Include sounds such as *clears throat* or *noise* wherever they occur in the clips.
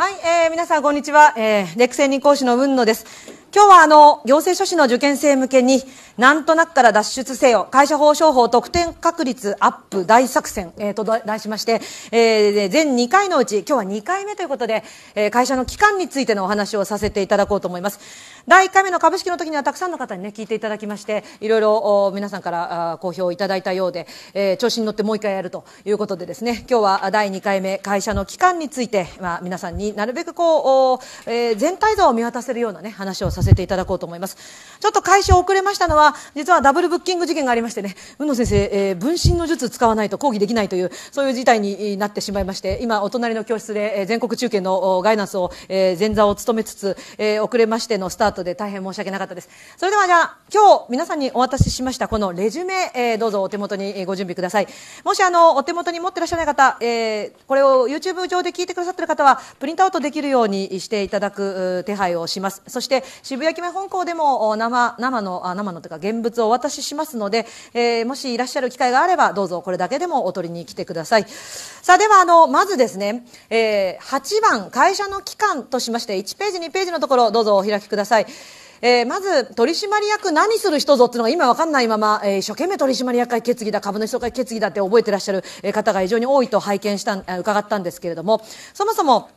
はい、えー、皆さんこんにちは、えー、レクセン講師の雲野です。今日はあの行政書士の受験生向けになんとなくから脱出せよ会社法商法得点確率アップ大作戦、えー、と題しまして、えー、全2回のうち今日は2回目ということで、えー、会社の期間についてのお話をさせていただこうと思います第1回目の株式の時にはたくさんの方にね聞いていただきましていろいろ皆さんから好評いただいたようで、えー、調子に乗ってもう1回やるということでですね今日は第2回目会社の期間について、まあ、皆さんになるべくこう、えー、全体像を見渡せるようなね話をさせていただこうと思いますちょっと開始遅れましたのは実はダブルブッキング事件がありましてね宇野先生、えー、分身の術使わないと講義できないというそういう事態になってしまいまして今お隣の教室で、えー、全国中継のガイナンスを、えー、前座を務めつつ、えー、遅れましてのスタートで大変申し訳なかったですそれではじゃあ今日皆さんにお渡ししましたこのレジュメ、えー、どうぞお手元にご準備くださいもしあのお手元に持ってらっしゃらない方、えー、これを YouTube 上で聞いてくださってる方はプリントアウトできるようにしていただく手配をしますそして渋谷木目本校でも生生の生のというか現物をお渡ししますので、えー、もしいらっしゃる機会があればどうぞこれだけでもお取りに来てくださいさあではあのまずですね、えー、8番会社の期間としまして1ページ2ページのところどうぞお開きくださいえー、まず取締役何する人ぞっていうのが今わかんないまま、えー、一生懸命取締役会決議だ株主総会決議だって覚えてらっしゃる方が非常に多いと拝見した伺ったんですけれどもそもそも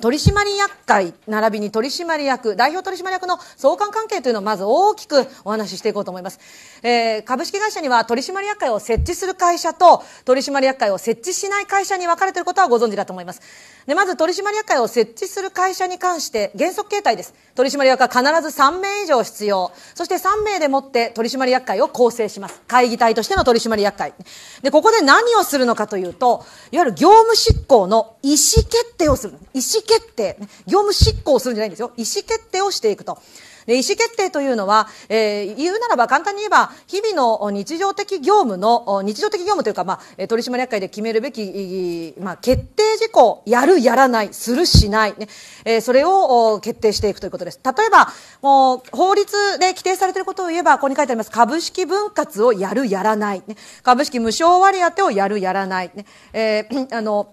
取締役会並びに取締役代表取締役の相関関係というのをまず大きくお話ししていこうと思います、えー、株式会社には取締役会を設置する会社と取締役会を設置しない会社に分かれていることはご存知だと思いますでまず取締役会を設置する会社に関して原則形態です取締役は必ず3名以上必要そして3名でもって取締役会を構成します会議体としての取締役会でここで何をするのかというといわゆる業務執行の意思決定をする意思決定業務執行をするんじゃないんですよ意思決定をしていくとで意思決定というのは、えー、言うならば簡単に言えば日々の日常的業務の日常的業務というか、まあ、取締役会で決めるべき、まあ、決定事項やるやらないするしない、ねえー、それを決定していくということです例えばもう法律で規定されていることを言えばここに書いてあります株式分割をやるやらない、ね、株式無償割り当てをやるやらない、ねえー、あの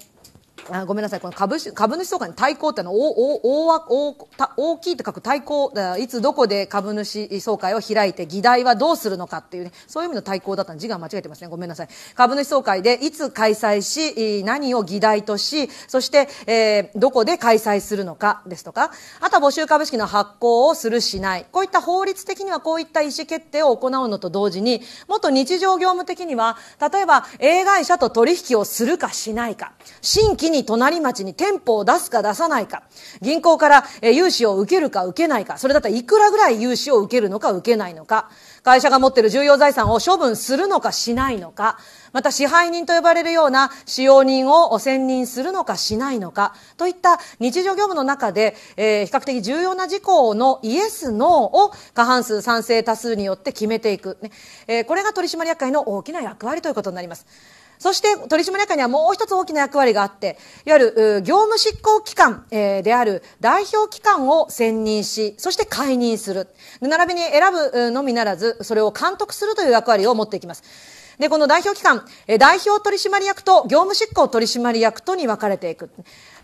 あごめんなさいこの株主株主総会の対抗ってのは大大きいと書く対抗いつどこで株主総会を開いて議題はどうするのかっていう、ね、そういう意味の対抗だったの字が間違えてますねごめんなさい株主総会でいつ開催し何を議題としそして、えー、どこで開催するのかですとかあとは募集株式の発行をするしないこういった法律的にはこういった意思決定を行うのと同時にもっと日常業務的には例えば A 会社と取引をするかしないか新規に隣町に店舗を出すか出さないか、銀行から融資を受けるか受けないか、それだったらいくらぐらい融資を受けるのか受けないのか、会社が持っている重要財産を処分するのかしないのか、また支配人と呼ばれるような使用人を選任するのかしないのか、といった日常業務の中で、えー、比較的重要な事項のイエス、ノーを過半数賛成多数によって決めていく。ねえー、これが取締役会の大きな役割ということになります。そして取締役にはもう一つ大きな役割があって、いわゆる業務執行機関である代表機関を選任し、そして解任する。並びに選ぶのみならず、それを監督するという役割を持っていきます。で、この代表機関、代表取締役と業務執行取締役とに分かれていく。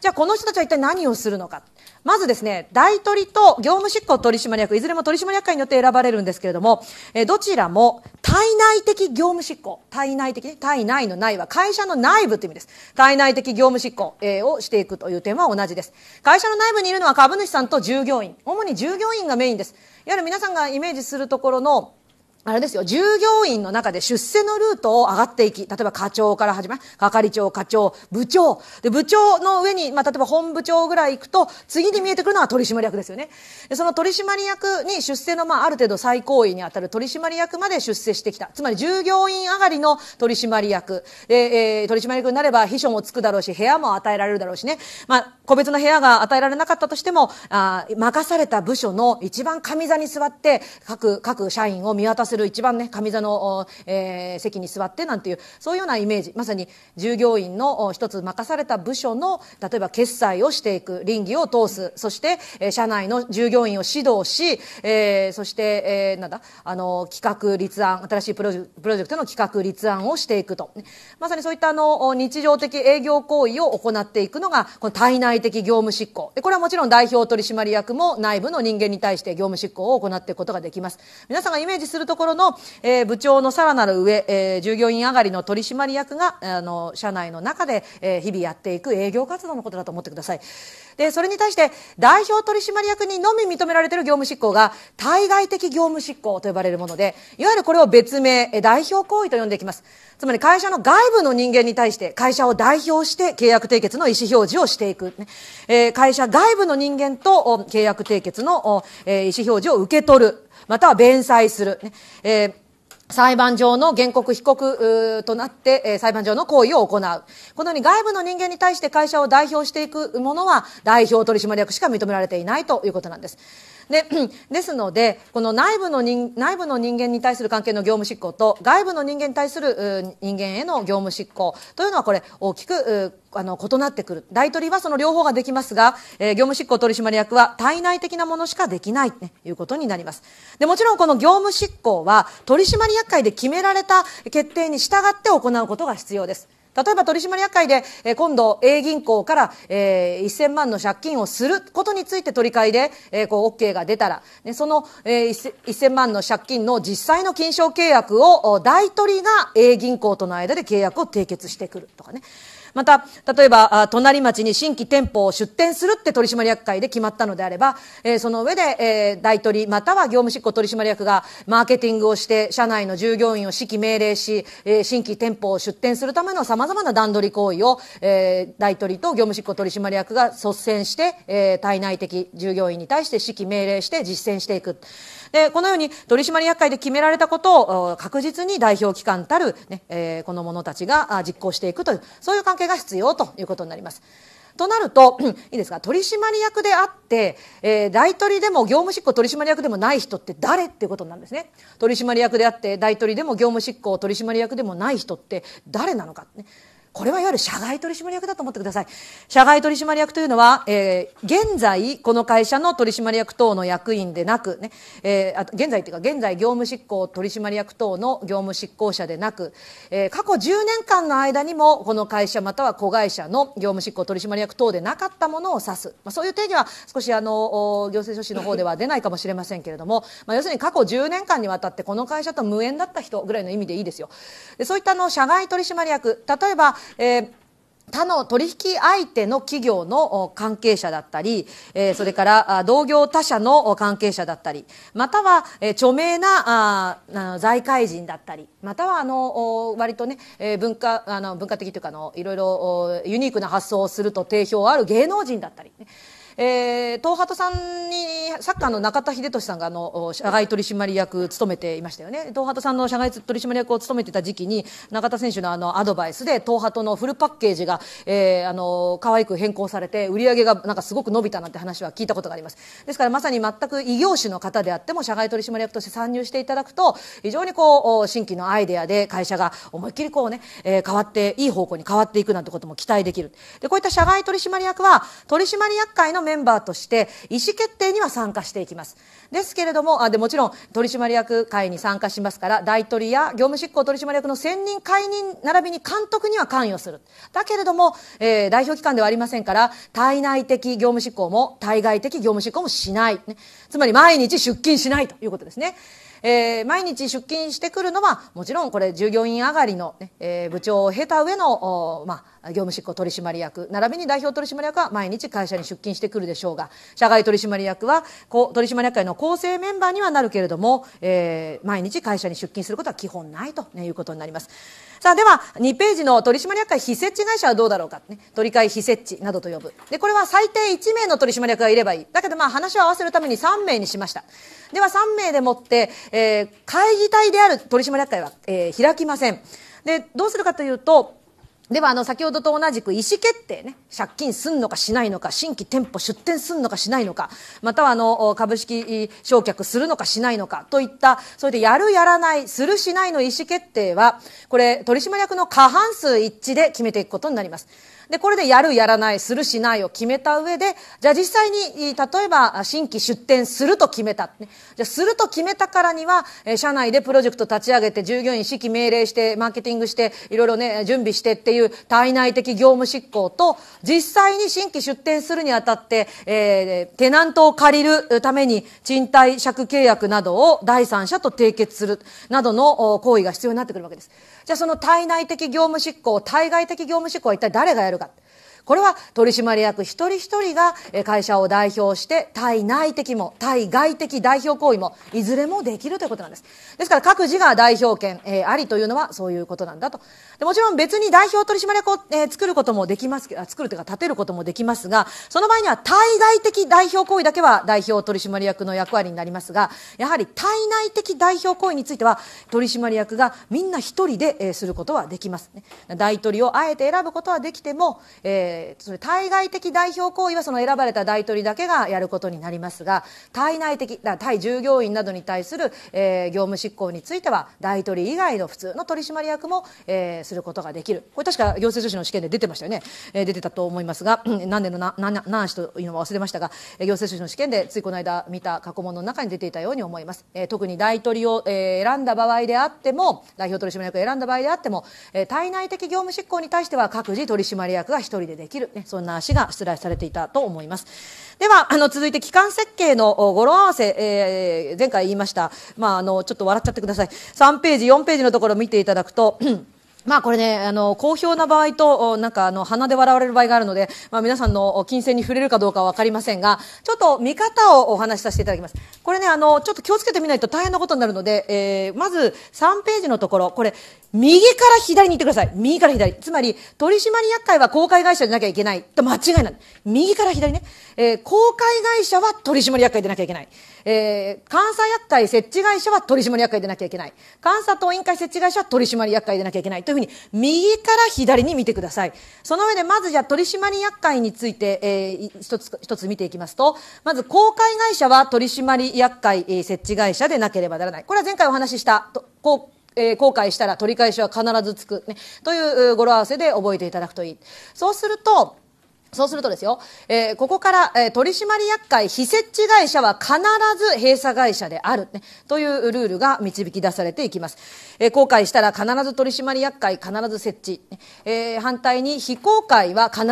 じゃあこの人たちは一体何をするのか。まずですね、大取と業務執行取締役、いずれも取締役会によって選ばれるんですけれども、えどちらも体内的業務執行、体内的、体内の内は会社の内部という意味です。体内的業務執行、えをしていくという点は同じです。会社の内部にいるのは株主さんと従業員、主に従業員がメインです。いわゆる皆さんがイメージするところのあれですよ、従業員の中で出世のルートを上がっていき、例えば課長から始め、係長、課長、部長。で、部長の上に、まあ、例えば本部長ぐらい行くと、次に見えてくるのは取締役ですよね。で、その取締役に出世の、まあ、ある程度最高位にあたる取締役まで出世してきた。つまり、従業員上がりの取締役。で、えー、取締役になれば秘書もつくだろうし、部屋も与えられるだろうしね。まあ、個別の部屋が与えられなかったとしても、あ任された部署の一番上座に座って、各、各社員を見渡せるする一番ね上座の、えー、席に座ってなんていうそういうようなイメージまさに従業員の一つ任された部署の例えば決済をしていく倫理を通すそして、えー、社内の従業員を指導し、えー、そして、えー、なんだあの企画立案新しいプロジェクトの企画立案をしていくと、まさにそういったあの日常的営業行為を行っていくのがこの体内的業務執行でこれはもちろん代表取締役も内部の人間に対して業務執行を行っていくことができます皆さんがイメージするところろの、えー、部長のさらなる上、えー、従業員上がりの取締役があの社内の中で、えー、日々やっていく営業活動のことだと思ってくださいでそれに対して代表取締役にのみ認められている業務執行が対外的業務執行と呼ばれるものでいわゆるこれを別名代表行為と呼んでいきますつまり会社の外部の人間に対して会社を代表して契約締結の意思表示をしていく、えー、会社外部の人間と契約締結の、え意思表示を受け取るまたは弁済する。ねえー裁判上の原告被告となって、えー、裁判上の行為を行う。このように外部の人間に対して会社を代表していくものは代表取締役しか認められていないということなんです。で *clears throat* ですのでこの内部の人内部の人間に対する関係の業務執行と外部の人間に対する人間への業務執行というのはこれ大きくあの異なってくる大取りはその両方ができますが、えー、業務執行取締役は体内的なものしかできない、ということになりますでもちろんこの業務執行は取締役会で決められた決定に従って行うことが必要です例えば取締役会で、えー、今度 A 銀行から、えー、1000万の借金をすることについて取り替えで、えー、こう OK が出たら、ね、その、えー、1000万の借金の実際の金賞契約を大取りが A 銀行との間で契約を締結してくるとかね。また、例えば、隣町に新規店舗を出店するって取締役会で決まったのであれば、えー、その上で、えー、大取りまたは業務執行取締役がマーケティングをして、社内の従業員を指揮命令し、えー、新規店舗を出店するための様々な段取り行為を、えー、大取りと業務執行取締役が率先して、えー、体内的従業員に対して指揮命令して実践していく。で、このように取締役会で決められたことを確実に代表機関たるね、えー、この者たちが実行していくという、そういう関係が必要ということになります。となると、いいですか、取締役であって、えー、大取でも業務執行取締役でもない人って誰っていうことなんですね。取締役であって、大取でも業務執行取締役でもない人って誰なのか、ね。これはいわゆる社外取締役だと思ってください。社外取締役というのは、えー、現在、この会社の取締役等の役員でなく、ね、えー、あと現在というか、現在業務執行取締役等の業務執行者でなく、えー、過去10年間の間にも、この会社または子会社の業務執行取締役等でなかったものを指す。まあ、そういう定義は少し、あの、行政書士の方では出ないかもしれませんけれども、まあ、要するに過去10年間にわたってこの会社と無縁だった人ぐらいの意味でいいですよ。でそういったあの、社外取締役、例えば、えー他の取引相手の企業の関係者だったり、それから同業他社の関係者だったり、または著名な財界人だったり、またはあの割とね、文化あの文化的というかのいろいろユニークな発想をすると定評ある芸能人だったり、えー、東鳩さんに、サッカーの中田英寿さんが、あの、社外取締役務めていましたよね。東鳩さんの社外取締役を務めてた時期に、中田選手のあの、アドバイスで、東鳩のフルパッケージが、えー、あの、可愛く変更されて、売り上げがなんかすごく伸びたなんて話は聞いたことがあります。ですからまさに全く異業種の方であっても、社外取締役として参入していただくと、非常にこう、新規のアイデアで会社が思いっきりこうね、えー、変わって、いい方向に変わっていくなんてことも期待できる。で、こういった社外取締役は、取締役会のメンバーとして意思決定には参加していきますですけれどもあでもちろん取締役会に参加しますから大取領や業務執行取締役の選任解任並びに監督には関与するだけれども、えー、代表機関ではありませんから対内的業務執行も対外的業務執行もしない、ね、つまり毎日出勤しないということですねえー、毎日出勤してくるのは、もちろんこれ従業員上がりのね、えー、部長を経た上の、まあ、業務執行取締役、並びに代表取締役は毎日会社に出勤してくるでしょうが、社外取締役は、取締役会の構成メンバーにはなるけれども、えー、毎日会社に出勤することは基本ないということになります。さあでは2ページの取締役会非設置会社はどうだろうか、ね、取り替え非設置などと呼ぶでこれは最低1名の取締役がいればいいだけどまあ話を合わせるために3名にしましたでは3名でもって、えー、会議体である取締役会は、えー、開きませんでどうするかというとではあの先ほどと同じく意思決定ね借金すんのかしないのか新規店舗出店すんのかしないのかまたはあの株式焼却するのかしないのかといったそれでやるやらないするしないの意思決定はこれ取締役の過半数一致で決めていくことになります。で、これでやる、やらない、する、しないを決めた上で、じゃあ実際に、例えば、新規出店すると決めた。じゃあ、すると決めたからには、社内でプロジェクト立ち上げて、従業員指揮命令して、マーケティングして、いろいろね、準備してっていう体内的業務執行と、実際に新規出店するにあたって、えー、テナントを借りるために、賃貸借契約などを第三者と締結する、などの行為が必要になってくるわけです。じゃあ、その体内的業務執行、対外的業務執行は一体誰がやる 혈관 これは取締役一人一人が会社を代表して対内的も対外的代表行為もいずれもできるということなんですですから各自が代表権、えー、ありというのはそういうことなんだとでもちろん別に代表取締役を、えー、作ることもできます作るというか立てることもできますがその場合には対外的代表行為だけは代表取締役の役割になりますがやはり対内的代表行為については取締役がみんな一人で、えー、することはできます、ね、大取りをあえて選ぶことはできても、えーえそれ対外的代表行為はその選ばれた大統領だけがやることになりますが対内的対従業員などに対する、えー、業務執行については大統領以外の普通の取締役も、えー、することができるこれ確か行政書士の試験で出てましたよね、えー、出てたと思いますが何年のな何紙というのも忘れましたが行政書士の試験でついこの間見た過去問の中に出ていたように思います、えー、特に大統領を、えー、選んだ場合であっても代表取締役を選んだ場合であっても、えー、対内的業務執行に対しては各自取締役が一人でできるできる、ね、そんな足が出題されていたと思います。では、あの、続いて、機関設計の語呂合わせ、えー、前回言いました。まあ、あの、ちょっと笑っちゃってください。3ページ、4ページのところを見ていただくと、まあこれね、あの、好評な場合と、なんかあの、鼻で笑われる場合があるので、まあ皆さんの金銭に触れるかどうかはわかりませんが、ちょっと見方をお話しさせていただきます。これね、あの、ちょっと気をつけてみないと大変なことになるので、えー、まず3ページのところ、これ、右から左に行ってください。右から左。つまり、取締役会は公開会社でなきゃいけない。と間違いない。右から左ね。えー、公開会社は取締役会でなきゃいけない。えー、監査役会設置会社は取締役会でなきゃいけない。監査党委員会設置会社は取締役会でなきゃいけない。というふうに、右から左に見てください。その上で、まずじゃあ取締役会について、えー、一つ、一つ見ていきますと、まず公開会社は取締役会、えー、設置会社でなければならない。これは前回お話しした、と、こう、えー、後悔したら取り返しは必ずつく、ね、という語呂合わせで覚えていただくといい。そうすると、そうするとですよ、えー、ここから、えー、取締役会非設置会社は必ず閉鎖会社である、ね、というルールが導き出されていきます。えー、後悔したら必ず取締役会必ず設置。えー、反対に非公開は必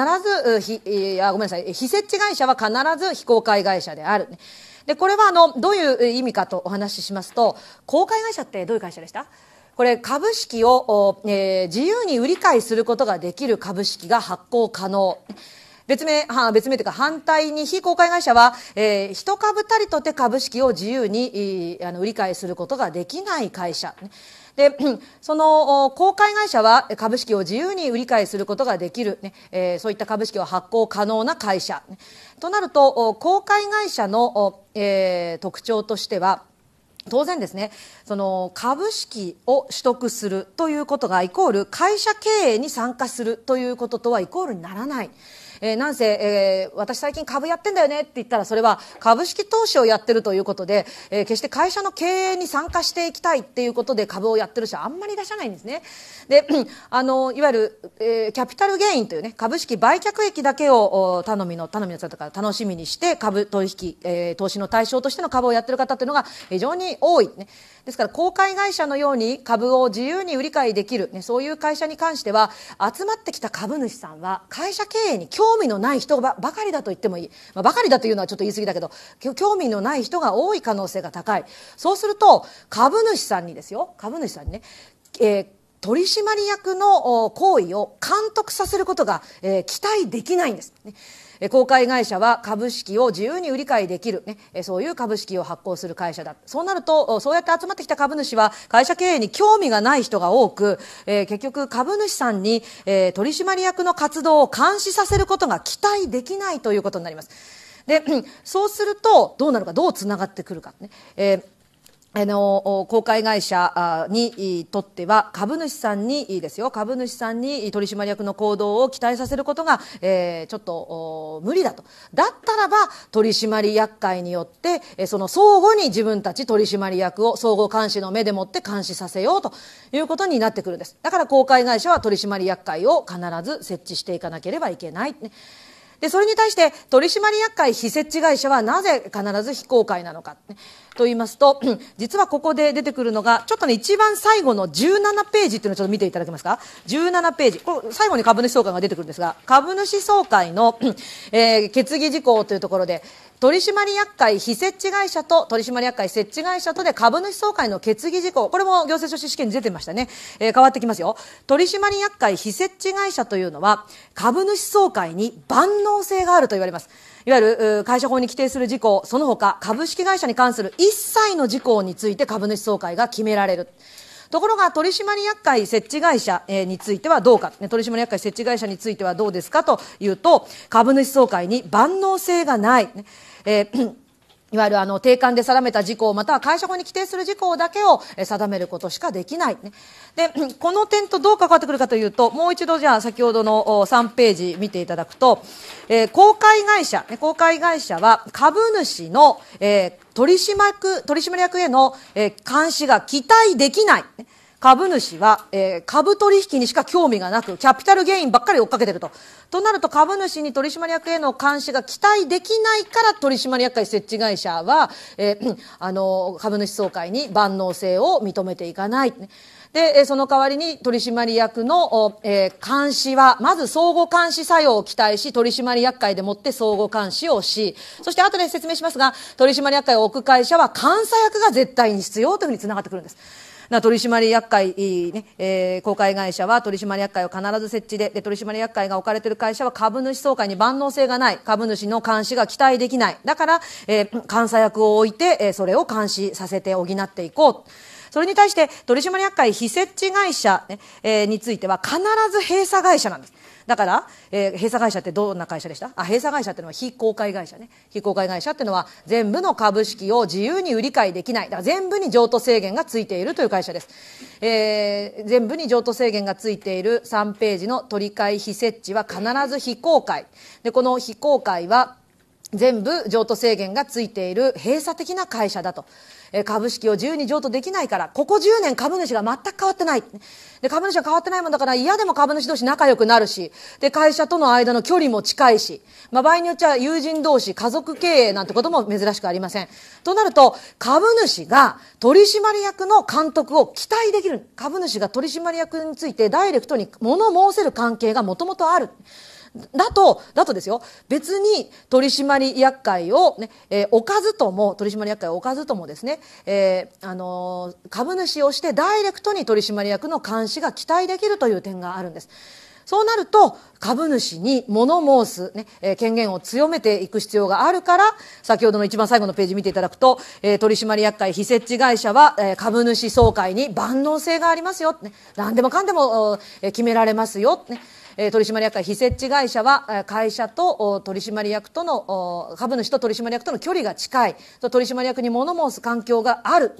ず、ひえー、あごめんなさい、非設置会社は必ず非公開会社である、ね。で、これはあの、どういう意味かとお話ししますと、公開会社ってどういう会社でしたこれ株式を、えー、自由に売り買いすることができる株式が発行可能。別名、は別名というか反対に非公開会社は、えー、一株たりとて株式を自由に、あの売り買いすることができない会社。で、その公開会社は株式を自由に売り買いすることができる、ねえー、そういった株式を発行可能な会社。となると、公開会社の、えー、特徴としては、当然ですね、その株式を取得するということがイコール会社経営に参加するということとはイコールにならない。えー、なんせ、えー、私最近株やってんだよねって言ったら、それは株式投資をやってるということで、えー、決して会社の経営に参加していきたいっていうことで株をやってる人はあんまりいらっしゃらないんですね。で、あの、いわゆる、えー、キャピタルゲインというね、株式売却益だけを頼みの、頼みの方から楽しみにして株取引、えー、投資の対象としての株をやってる方っいうのが非常に多い、ね。ですから公開会社のように株を自由に売り買いできる、ね、そういう会社に関しては集まってきた株主さんは会社経営に興味のない人ばかりだと言ってもいい、まあ、ばかりだというのはちょっと言い過ぎだけど興味のない人が多い可能性が高いそうすると株主さんにですよ株主さんにね、えー取締役の行為を監督させることが、えー、期待できないんです、ね。公開会社は株式を自由に売り買いできる、ね、そういう株式を発行する会社だそうなるとそうやって集まってきた株主は会社経営に興味がない人が多く、えー、結局株主さんに、えー、取締役の活動を監視させることが期待できないということになりますで *clears throat* そうするとどうなるかどうつながってくるかね、えーあの、公開会社にとっては、株主さんに、いいですよ、株主さんに取締役の行動を期待させることが、えー、ちょっと無理だと。だったらば、取締役会によって、その相互に自分たち取締役を相互監視の目でもって監視させようということになってくるんです。だから公開会社は取締役会を必ず設置していかなければいけない。でそれに対して取締役会非設置会社はなぜ必ず非公開なのか、ね、と言いますと *clears throat* 実はここで出てくるのがちょっとね一番最後の17ページっていうのをちょっと見ていただけますか17ページこれ最後に株主総会が出てくるんですが株主総会の、*clears throat* えー、決議事項というところで取締役会非設置会社と取締役会設置会社とで株主総会の決議事項これも行政書士試験に出てましたね、えー、変わってきますよ取締役会非設置会社というのは株主総会に万能性があると言われますいわゆる会社法に規定する事項その他株式会社に関する一切の事項について株主総会が決められるところが取締役会設置会社についてはどうか、取締役会設置会社についてはどうですかというと株主総会に万能性がない、えーいわゆるあの定款で定めた事項または会社法に規定する事項だけを定めることしかできない、ね、で *clears throat* この点とどう関わってくるかというともう一度じゃあ先ほどの3ページ見ていただくと、えー、公開会社公開会社は株主の、えー、取締役取締役への、えー、監視が期待できない、ね株主は、えー、株取引にしか興味がなく、キャピタルゲインばっかり追っかけてると。となると株主に取締役への監視が期待できないから取締役会設置会社は、えー、あの、株主総会に万能性を認めていかない。で、その代わりに取締役の、えー、監視は、まず相互監視作用を期待し、取締役会でもって相互監視をし、そして後で説明しますが、取締役会を置く会社は監査役が絶対に必要というふうにつながってくるんです。な取締役会、ねえー、公開会社は取締役会を必ず設置でで取締役会が置かれている会社は株主総会に万能性がない株主の監視が期待できないだから、えー、監査役を置いて、えー、それを監視させて補っていこうそれに対して取締役会非設置会社、ねえー、については必ず閉鎖会社なんです。だから、えー、閉鎖会社ってどんな会社でしたあ閉鎖会社っていうのは非公開会社ね非公開会社っていうのは全部の株式を自由に売り買いできないだから全部に譲渡制限がついているという会社です、えー、全部に譲渡制限がついている3ページの取り替え非設置は必ず非公開でこの非公開は全部譲渡制限がついている閉鎖的な会社だと。え株式を自由に譲渡できないから、ここ10年株主が全く変わってない。で、株主は変わってないもんだから、嫌でも株主同士仲良くなるし、で、会社との間の距離も近いし、まあ、場合によっちゃ友人同士、家族経営なんてことも珍しくありません。となると、株主が取締役の監督を期待できる。株主が取締役についてダイレクトに物申せる関係がもともとある。だと、だとですよ、別に取締役会をね、えー、おかずとも、取締役会をおかずともですね、えー、あのー、株主をしてダイレクトに取締役の監視が期待できるという点があるんです。そうなると株主に物申す、ねえー、権限を強めていく必要があるから先ほどの一番最後のページ見ていただくと、えー、取締役会非設置会社は、えー、株主総会に万能性がありますよ、ね、何でもかんでも、えー、決められますよ、ねえ取締役会非設置会社は会社と取締役との株主と取締役との距離が近い取締役に物申す環境がある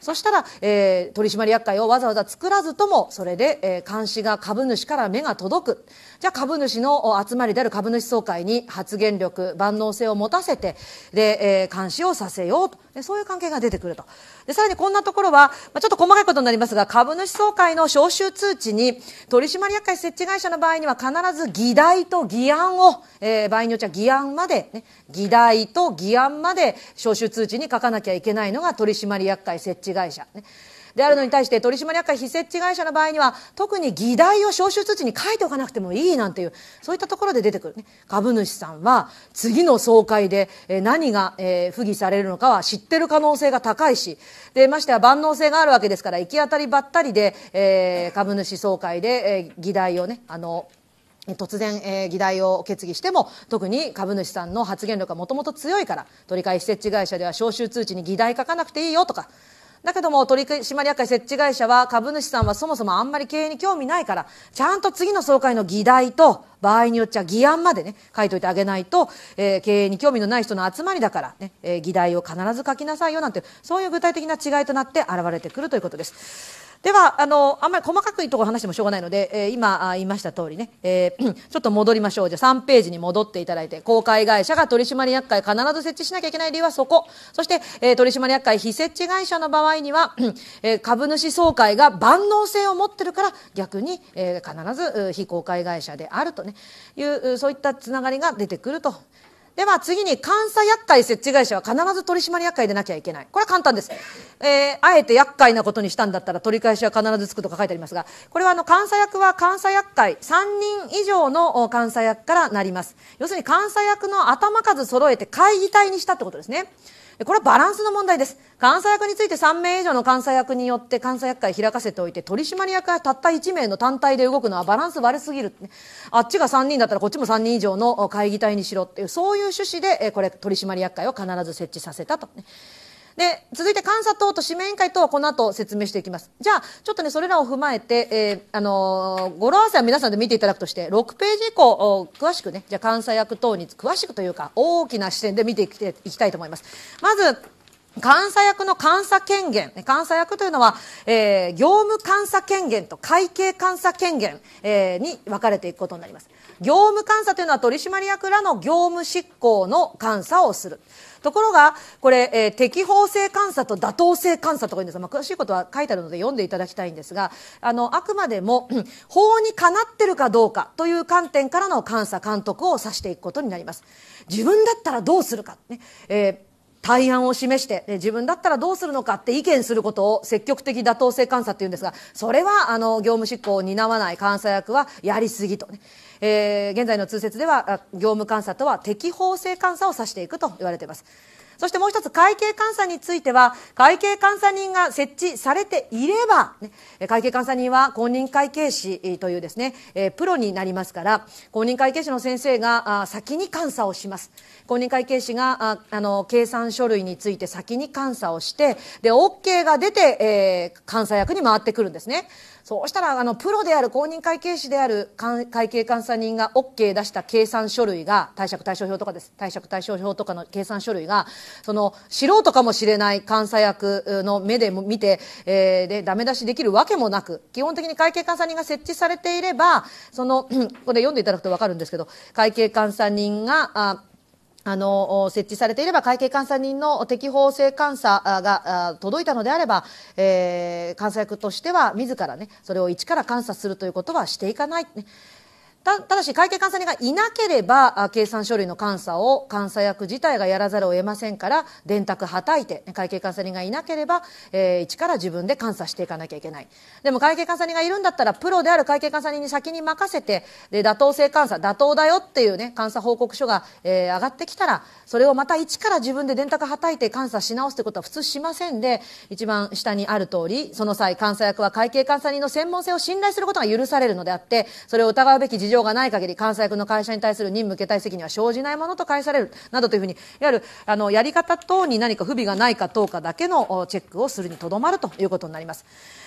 そしたら、え取締役会をわざわざ作らずともそれで、え監視が株主から目が届くじゃあ株主の集まりである株主総会に発言力、万能性を持たせて、で、えー、監視をさせようと。そういう関係が出てくると。で、さらにこんなところは、まあ、ちょっと細かいことになりますが、株主総会の招集通知に、取締役会設置会社の場合には必ず議題と議案を、えー、場合によっては議案まで、ね、議題と議案まで招集通知に書かなきゃいけないのが取締役会設置会社。ねであるのに対して取締役会非設置会社の場合には特に議題を招集通知に書いておかなくてもいいなんていうそういったところで出てくる、ね、株主さんは次の総会で何が、え不義されるのかは知ってる可能性が高いしでましては万能性があるわけですから行き当たりばったりで、えー、株主総会で、えー、議題をねあの突然、えー、議題を決議しても特に株主さんの発言力はもともと強いから取り替え施設会社では招集通知に議題書かなくていいよとかだけども、取締役会設置会社は、株主さんはそもそもあんまり経営に興味ないから、ちゃんと次の総会の議題と、場合によっちゃ議案までね、書いといてあげないと、えー、経営に興味のない人の集まりだからね、えー、議題を必ず書きなさいよなんて、そういう具体的な違いとなって現れてくるということです。ではあのあんまり細かくいいところ話してもしょうがないので、えー、今言いました通りね、えー、*clears throat* ちょっと戻りましょうじゃあ3ページに戻っていただいて公開会社が取締役会必ず設置しなきゃいけない理由はそこそして、えー、取締役会非設置会社の場合には、*clears throat* えー、株主総会が万能性を持ってるから逆に、えー、必ず非公開会社であるとねいうそういったつながりが出てくると。では次に監査厄介設置会社は必ず取締役会でなきゃいけない。これは簡単です。えー、あえて厄介なことにしたんだったら取り返しは必ずつくとか書いてありますが、これはあの監査役は監査役会3人以上の監査役からなります。要するに監査役の頭数揃えて会議体にしたってことですね。これはバランスの問題です監査役について3名以上の監査役によって監査役会開かせておいて取締役がたった1名の単体で動くのはバランス悪すぎる、ね、あっちが3人だったらこっちも3人以上の会議体にしろっていうそういう趣旨でこれ取締役会を必ず設置させたと、ねで続いて監査等と指名委員会等はこの後説明していきますじゃあちょっとねそれらを踏まえて、えー、あのー、語呂合わせは皆さんで見ていただくとして6ページ以降詳しくねじゃあ監査役等に詳しくというか大きな視点で見ていきたいと思いますまず監査役の監査権限。監査役というのは、えー、業務監査権限と会計監査権限、えー、に分かれていくことになります。業務監査というのは取締役らの業務執行の監査をする。ところがこれ、えー、適法性監査と妥当性監査とかいうんですが、まあ、詳しいことは書いてあるので読んでいただきたいんですがあのあくまでも法にかなってるかどうかという観点からの監査監督を指していくことになります自分だったらどうするか、ねえー対案を示して、自分だったらどうするのかって意見することを積極的妥当性監査っていうんですが、それは、あの、業務執行を担わない監査役はやりすぎと、ね。えー、現在の通説では業務監査とは適法性監査を指していくと言われていますそしてもう一つ会計監査については会計監査人が設置されていれば、ね、会計監査人は公認会計士というですね、えー、プロになりますから公認会計士の先生が先に監査をします公認会計士がああの計算書類について先に監査をしてで OK が出て、えー、監査役に回ってくるんですねそうしたらあのプロである公認会計士である会計監査人が OK 出した計算書類が貸借対照表とかです貸借対照表とかの計算書類がその素人かもしれない監査役の目で見て、えー、でダメ出しできるわけもなく基本的に会計監査人が設置されていればそのこれ読んでいただくとわかるんですけど会計監査人がああの設置されていれば会計監査人の適法性監査が届いたのであれば、えー、監査役としては自らねそれを一から監査するということはしていかない、ただし会計監査人がいなければ計算書類の監査を監査役自体がやらざるを得ませんから電卓はたいて会計監査人がいなければ、えー、一から自分で監査していかなきゃいけないでも会計監査人がいるんだったらプロである会計監査人に先に任せてで妥当性監査妥当だよっていうね監査報告書が、えー、上がってきたらそれをまた一から自分で電卓はたいて監査し直すってことは普通しませんで一番下にある通りその際監査役は会計監査人の専門性を信頼することが許されるのであってそれを疑うべき事情上がない限り関西区の会社に対する任務受け対責任は生じないものと返されるなどというふうにいわゆるあのやり方等に何か不備がないかどうかだけのチェックをするにとどまるということになります。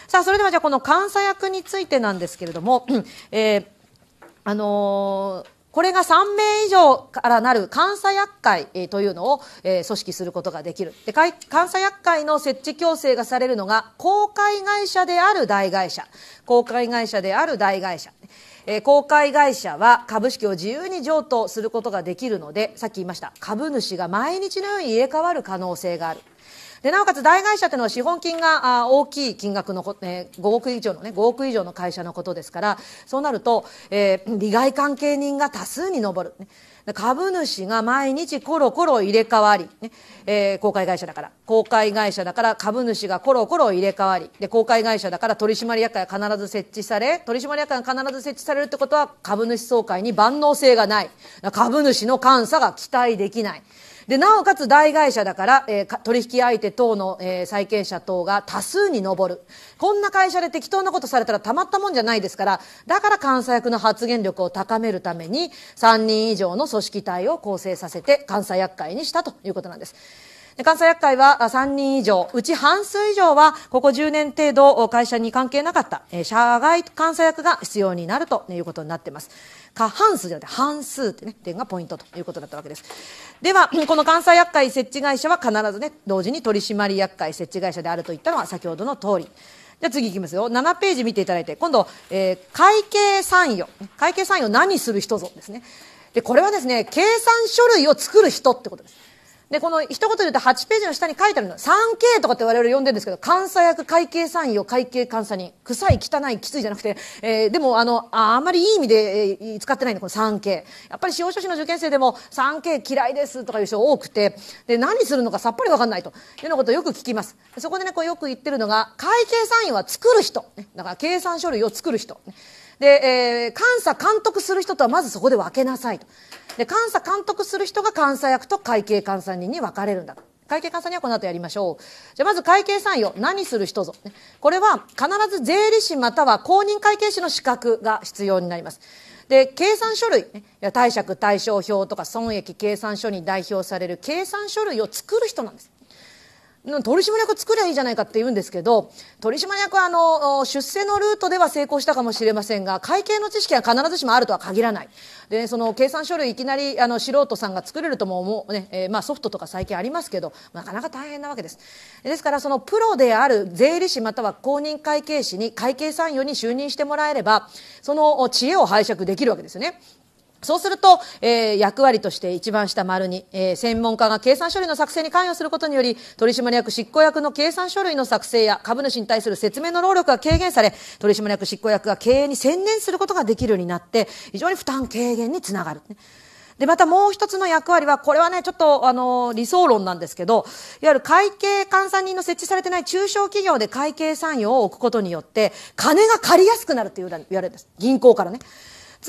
さあそれではじゃあこの監査役についてなんですけれども、*clears throat* えー、あのーこれが3名以上からなる監査役会というのを組織することができる。で監査役会の設置強制がされるのが、公開会社である代会社。公開会社である大会社。えー、公開会社は株式を自由に譲渡することができるのでさっき言いました株主が毎日のように入れ替わる可能性がある。でなおかつ大会社というのは資本金が大きい金額の、えー、5億以上のね5億以上の会社のことですからそうなると、えー、利害関係人が多数に上る、ね、株主が毎日コロコロ入れ替わり、ねえー、公開会社だから、公開会社だから株主がコロコロ入れ替わり、で、公開会社だから取締役会が必ず設置され、取締役会が必ず設置されるってことは株主総会に万能性がない。株主の監査が期待できない。で、なおかつ大会社だから、えー、取引相手等の、えー、債権者等が多数に上る。こんな会社で適当なことされたらたまったもんじゃないですから、だから監査役の発言力を高めるために、3人以上の組織体を構成させて監査役会にしたということなんです。監査薬会は3人以上、うち半数以上は、ここ10年程度、会社に関係なかった、社外監査薬が必要になるということになっています。過半数じゃなくて半数ってね、点がポイントということだったわけです。では、この監査薬会設置会社は必ずね、同時に取締役会設置会社であるといったのは先ほどの通り。じゃあ次いきますよ。7ページ見ていただいて、今度、えー、会計参与。会計参与何する人ぞですね。で、これはですね、計算書類を作る人ってことです。で、この一言で言うと8ページの下に書いてあるの。3K とかって我々呼んでるんですけど、監査役、会計参与、会計監査に、臭い、汚い、きついじゃなくて、えー、でも、あの、ああんまりいい意味で、えー、使ってないの、この 3K。やっぱり司法書士の受験生でも 3K 嫌いですとかいう人多くて、で、何するのかさっぱりわかんないというようなことをよく聞きます。そこでね、こうよく言ってるのが、会計参与は作る人。だから計算書類を作る人。で、えー、監査監督する人とはまずそこで分けなさいと。で、監査監督する人が監査役と会計監査人に分かれるんだと。会計監査にはこの後やりましょう。じゃあまず会計参与、何する人ぞ。これは必ず税理士または公認会計士の資格が必要になります。で、計算書類、貸借対照表とか損益計算書に代表される計算書類を作る人なんです。取締役作りゃいいじゃないかって言うんですけど、取締役はあの、出世のルートでは成功したかもしれませんが、会計の知識は必ずしもあるとは限らない。で、その計算書類いきなりあの素人さんが作れるとも思うね、えー、まあソフトとか最近ありますけど、なかなか大変なわけです。ですからそのプロである税理士または公認会計士に会計参与に就任してもらえれば、その知恵を拝借できるわけですよね。そうすると、えー、役割として一番下丸に、えー、専門家が計算書類の作成に関与することにより、取締役執行役の計算書類の作成や株主に対する説明の労力が軽減され、取締役執行役が経営に専念することができるようになって、非常に負担軽減につながる。で、またもう一つの役割は、これはね、ちょっと、あの、理想論なんですけど、いわゆる会計換算人の設置されてない中小企業で会計参与を置くことによって、金が借りやすくなるという言われるんです。銀行からね。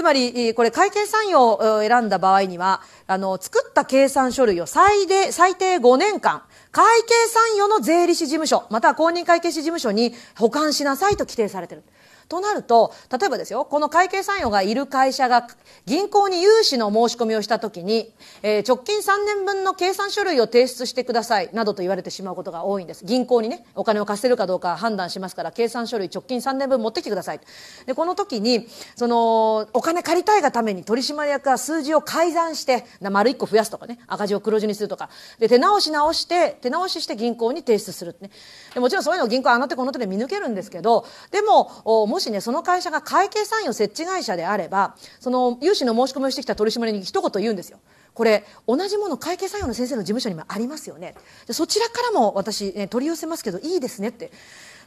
つまり、これ会計参与を選んだ場合には、あの、作った計算書類を最低、最低5年間、会計参与の税理士事務所、または公認会計士事務所に保管しなさいと規定されてる。となると、例えばですよ、この会計参与がいる会社が銀行に融資の申し込みをしたときに、えー、直近3年分の計算書類を提出してくださいなどと言われてしまうことが多いんです。銀行にね、お金を貸せるかどうか判断しますから、計算書類直近3年分持ってきてください。で、この時に、その、お金借りたいがために取締役は数字を改ざんして、丸1個増やすとかね、赤字を黒字にするとか、で、手直し直して、手直しして銀行に提出するってね。でもちろんそういうのを銀行はあの手この手で見抜けるんですけど、でも、ももしね、その会社が会計参与設置会社であれば、その融資の申し込みをしてきた取締りに一言言うんですよ。これ、同じもの会計参与の先生の事務所にもありますよね。そちらからも私、ね、取り寄せますけど、いいですねって。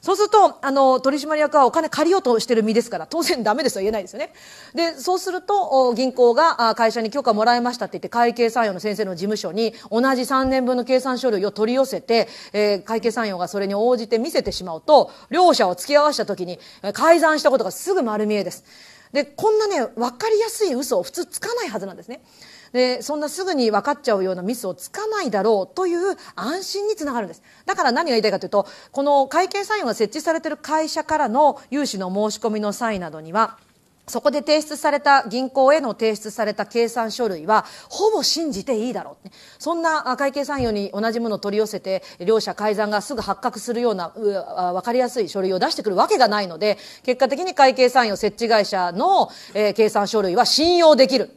そうするとあの取締役はお金借りようとしてる身ですから当然ダメですとは言えないですよねでそうすると銀行が会社に許可もらいましたって言って会計参与の先生の事務所に同じ3年分の計算書類を取り寄せて、えー、会計参与がそれに応じて見せてしまうと両者を突き合わせた時に改ざんしたことがすぐ丸見えですでこんなね分かりやすい嘘を普通つかないはずなんですねでそんなすぐに分かっちゃうようなミスをつかないだろうという安心につながるんですだから何が言いたいかというとこの会計サインが設置されている会社からの融資の申し込みの際などにはそこで提出された銀行への提出された計算書類はほぼ信じていいだろう、そんな会計参与に同じものを取り寄せて両者改ざんがすぐ発覚するような分かりやすい書類を出してくるわけがないので結果的に会計参与設置会社の、えー、計算書類は信用できる。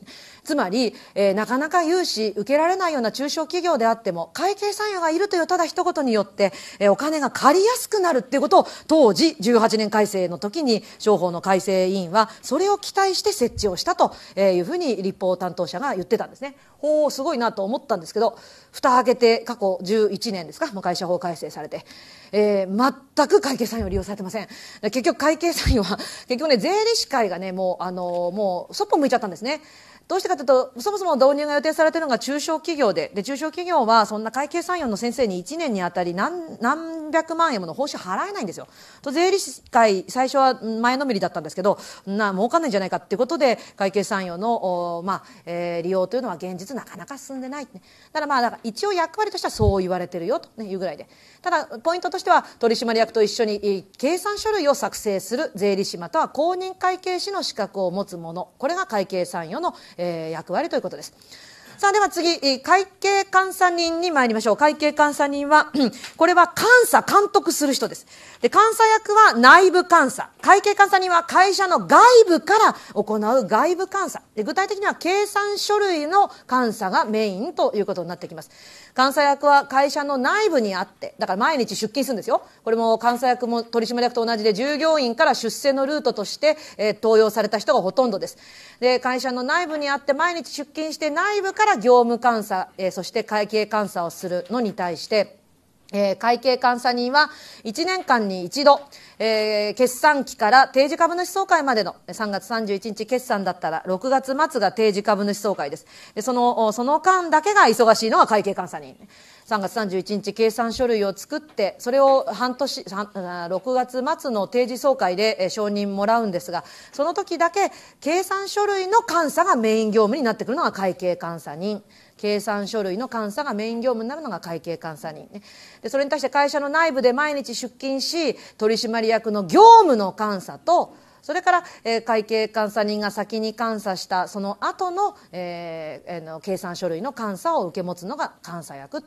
つまり、えー、なかなか融資受けられないような中小企業であっても会計参与がいるというただ一言によって、えー、お金が借りやすくなるっていうことを当時18年改正の時に商法の改正委員はそれを期待して設置をしたというふうに立法担当者が言ってたんですね。ほうすごいなと思ったんですけど蓋開けて過去11年ですか会社法改正されて、えー、全く会計参与利用されてません結局会計参与は結局ね税理士会がねもうあのもうそっぽ向いちゃったんですねどうしてかというと、そもそも導入が予定されているのが中小企業で、で、中小企業はそんな会計産業の先生に1年にあたり何何百万円もの報酬払えないんですよ。と、税理士会、最初は前のめりだったんですけど、な、儲かんないんじゃないかっていうことで、会計産業の、まあ、えー、利用というのは現実なかなか進んでない。だからまあ、だから一応役割としてはそう言われてるよ、というぐらいで。ただ、ポイントとしては、取締役と一緒に計算書類を作成する税理士または公認会計士の資格を持つ者、これが会計産業のえ役割ということです。さあでは次、会計監査人に参りましょう。会計監査人は、*clears throat* これは監査、監督する人です。で、監査役は内部監査。会計監査人は会社の外部から行う外部監査。で、具体的には計算書類の監査がメインということになってきます。監査役は会社の内部にあって、だから毎日出勤するんですよ。これも監査役も取締役と同じで従業員から出世のルートとして、えー、登用された人がほとんどです。で、会社の内部にあって毎日出勤して内部から業務監査、えー、そして会計監査をするのに対してえ会計監査人は1年間に1度、えー、決算期から定時株主総会までの3月31日決算だったら6月末が定時株主総会です。でその、その間だけが忙しいのが会計監査人。3月31日計算書類を作って、それを半年、6月末の定時総会で承認もらうんですが、その時だけ計算書類の監査がメイン業務になってくるのが会計監査人。計算書類の監査がメイン業務になるのが会計監査人、ね、でそれに対して会社の内部で毎日出勤し取締役の業務の監査とそれから、えー、会計監査人が先に監査したその後の、えー、えー、の計算書類の監査を受け持つのが監査役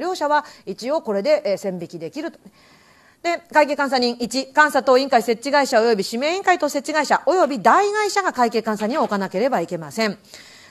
両者は一応これで、えー、線引きできると。で会計監査人1監査等委員会設置会社及び指名委員会等設置会社及び代会社が会計監査人を置かなければいけません。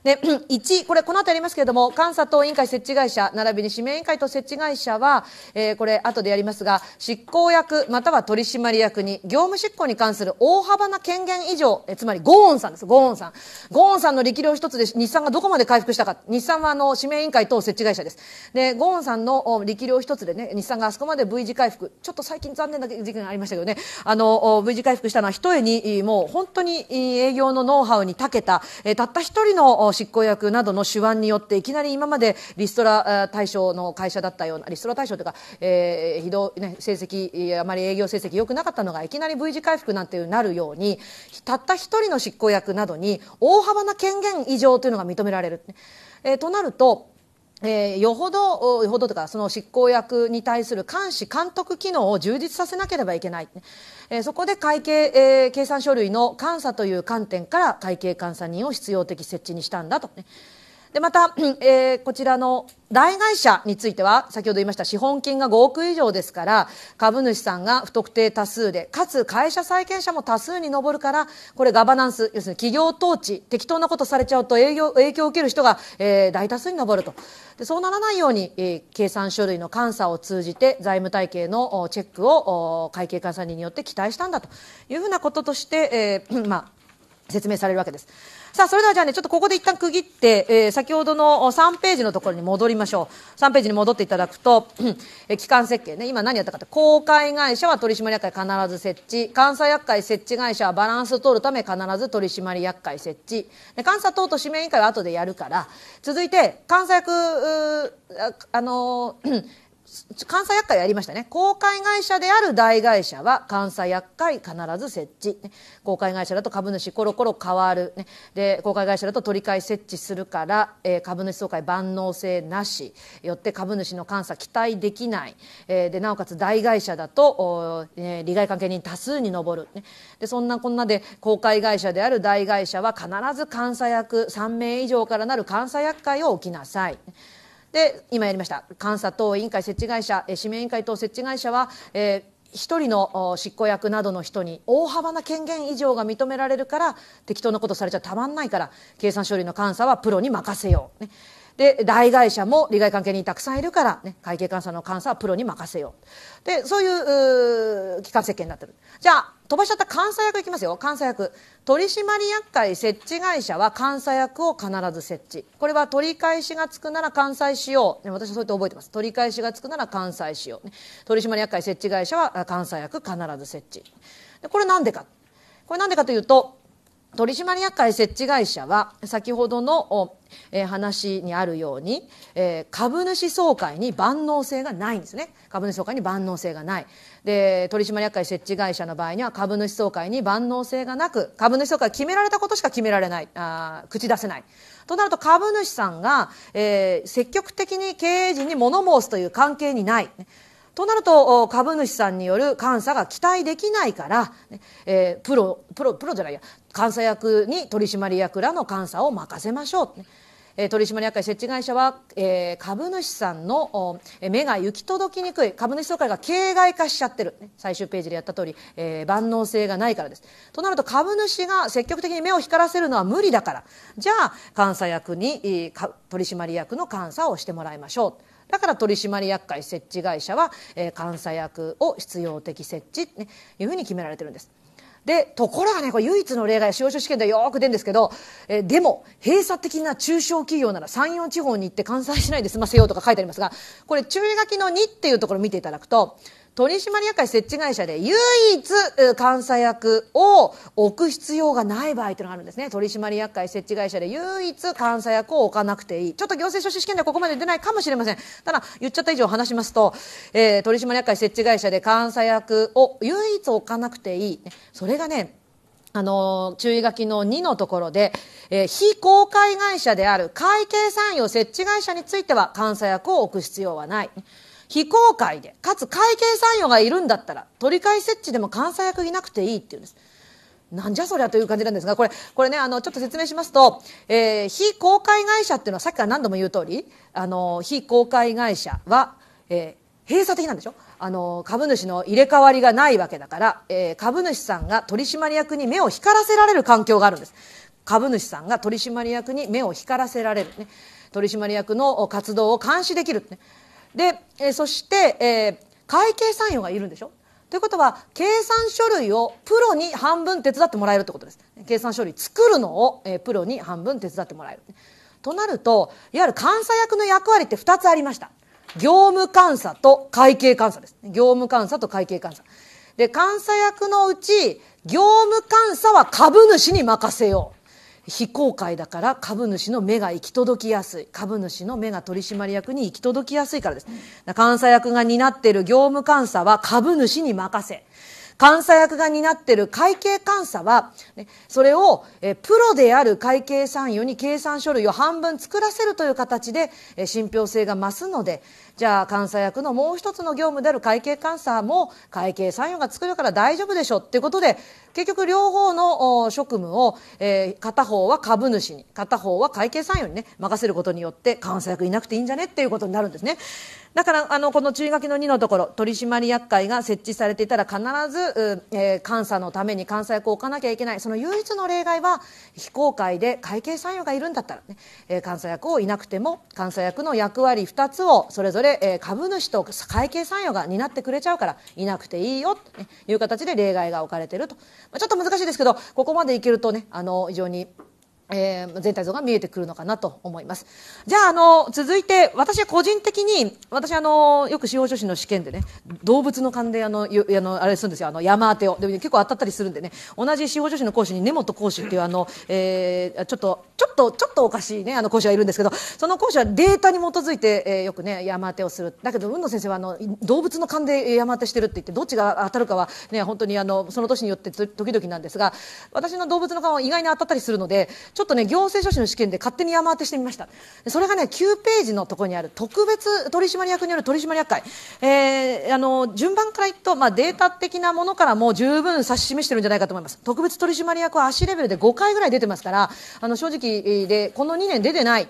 で、1、*clears throat* これこの後やりますけれども、監査等委員会設置会社、並びに指名委員会と設置会社は、えー、これ後でやりますが、執行役または取締役に業務執行に関する大幅な権限以上、えつまりゴーンさんです、ゴーンさん。ゴーンさんの力量一つで日産がどこまで回復したか、日産はあの指名委員会等設置会社です。で、ゴーンさんの力量一つでね、日産があそこまで V 字回復、ちょっと最近残念な事件がありましたけどね、あの、V 字回復したのはひとえに、もう本当に営業のノウハウに長けた、えたった一人のの執行役などの手腕によっていきなり今までリストラ対象の会社だったようなリストラ対象というか、えー、ひどね、成績あまり営業成績良くなかったのがいきなり V 字回復なんていうなるようにたった1人の執行役などに大幅な権限異常というのが認められる。えー、となるとえー、よほど、よほどとか、その執行役に対する監視、監督機能を充実させなければいけない。えー、そこで会計、えー、計算書類の監査という観点から会計監査人を必要的設置にしたんだと、ね。でまた、*clears throat* えー、こちらの大会社については先ほど言いました資本金が5億以上ですから株主さんが不特定多数でかつ会社債権者も多数に上るからこれガバナンス要するに企業統治適当なことされちゃうと営業影響を受ける人が、えー、大多数に上るとでそうならないように、えー、計算書類の監査を通じて財務体系のチェックを会計監査人によって期待したんだというふうなこととして、えー *clears throat* まあ、説明されるわけです。さあ、それではじゃあね、ちょっとここで一旦区切って、えー、先ほどの3ページのところに戻りましょう。3ページに戻っていただくと、*laughs* えー、機関設計ね、今何やったかって、公開会社は取締役会必ず設置、監査役会設置会社はバランスを取るため必ず取締役会設置、で監査等と指名委員会は後でやるから、続いて、監査役、あの監査薬会やりましたね。公開会社である大会社は監査役会必ず設置。公開会社だと株主コロコロ変わる。ね、で、公開会社だと取り替え設置するから、えー、株主総会万能性なし。よって株主の監査期待できない。えー、で、なおかつ大会社だと、えー、利害関係人多数に上る、で、そんなこんなで公開会社である大会社は必ず監査役3名以上からなる監査役会を置きなさい。で今やりました監査等委員会設置会社指名委員会等設置会社は、えー一人の執行役などの人に大幅な権限以上が認められるから適当なことされちゃたまんないから計算処理の監査はプロに任せよう、ねで、大会社も利害関係にたくさんいるから、ね、会計監査の監査はプロに任せよう。で、そういう、機関設計になってる。じゃあ、飛ばしちゃった監査役いきますよ。監査役。取締役会設置会社は監査役を必ず設置。これは取り返しがつくなら監査しよう。ね、私はそうやって覚えてます。取り返しがつくなら監査しよう。ね、取締役会設置会社は監査役必ず設置。でこれなんでか。これなんでかというと、取締役会設置会社は先ほどの話にあるように株主総会に万能性がないんですね株主総会に万能性がないで取締役会設置会社の場合には株主総会に万能性がなく株主総会決められたことしか決められないあ口出せないとなると株主さんが、えー、積極的に経営陣に物申すという関係にないとなると株主さんによる監査が期待できないから、えー、プロプロプロじゃないや監査役に取締役らの監査を任せましょう、え取締役会設置会社は、えー、株主さんの目が行き届きにくい株主総会が形骸化しちゃってる、ね、最終ページでやった通り、えー、万能性がないからですとなると株主が積極的に目を光らせるのは無理だからじゃあ監査役に、取締役の監査をしてもらいましょうだから取締役会設置会社は、え監査役を必要的設置、ね、いうふうに決められてるんです。でところがねこれ唯一の例外司法書試験でよく出るんですけど、えでも閉鎖的な中小企業なら山陽地方に行って関西ないで済ませようとか書いてありますがこれ注意書きの2っていうところ見ていただくと取締役会設置会社で唯一監査役を置く必要がない場合というのがあるんですね取締役会設置会社で唯一監査役を置かなくていいちょっと行政書士試験ではここまで出ないかもしれませんただ言っちゃった以上話しますと、えー、取締役会設置会社で監査役を唯一置かなくていいそれがねあの、注意書きの2のところで、えー、非公開会社である会計産業設置会社については監査役を置く必要はない。非公開で、かつ会計参与がいるんだったら、取り替え設置でも監査役いなくていいっていうんです。なんじゃそりゃという感じなんですが、これ、これね、あの、ちょっと説明しますと、えー、非公開会社っていうのはさっきから何度も言う通り、あの、非公開会社は、えー、閉鎖的なんでしょあの、株主の入れ替わりがないわけだから、えー、株主さんが取締役に目を光らせられる環境があるんです。株主さんが取締役に目を光らせられる、ね、取締役の活動を監視できる、ね、で、えそして、え会計参与がいるんでしょということは、計算書類をプロに半分手伝ってもらえるってことです。計算書類作るのを、えプロに半分手伝ってもらえる。となると、いわゆる監査役の役割って2つありました。業務監査と会計監査です。業務監査と会計監査。で、監査役のうち、業務監査は株主に任せよう。非公開だから株主の目が行き届きやすい株主の目が取締役に行き届きやすいからです、監査役が担っている業務監査は株主に任せ監査役が担っている会計監査は、ね、それをえプロである会計参与に計算書類を半分作らせるという形でえ信憑性が増すのでじゃあ監査役のもう一つの業務である会計監査も会計参与が作るから大丈夫でしょうっていうことで結局両方の職務を、えー、片方は株主に片方は会計参与にね任せることによって監査役いなくていいんじゃねっていうことになるんですね。だからあのこの注意書きの2のところ取締役会が設置されていたら必ず、えー、監査のために監査役を置かなきゃいけないその唯一の例外は非公開で会計参与がいるんだったらね、えー、監査役をいなくても監査役の役割2つをそれぞれで、え株主と会計参与が担ってくれちゃうからいなくていいよという形で例外が置かれてると、まあ、ちょっと難しいですけどここまでいけるとねあの非常にえー、全体像が見えてくるのかなと思います。じゃあ、あの、続いて、私は個人的に、私あの、よく司法書士の試験でね、動物の勘で、あの、あのあれするんですよ、あの、山当てを。で結構当たったりするんでね、同じ司法書士の講師に根本講師っていう、あの、えー、ちょっと、ちょっと、ちょっとおかしいね、あの講師がいるんですけど、その講師はデータに基づいて、えー、よくね、山当てをする。だけど、海野先生は、あの、動物の勘で山当てしてるって言って、どっちが当たるかは、ね、本当にあの、その年によって時々なんですが、私の動物の勘は意外に当たったりするので、ちょっとね、行政書士の試験で勝手に山当てしてみました。それがね、9ページのところにある特別取締役による取締役会。えー、あの、順番から言うと、まあ、データ的なものからも十分指し示してるんじゃないかと思います。特別取締役は足レベルで5回ぐらい出てますから、あの、正直で、この2年出てない。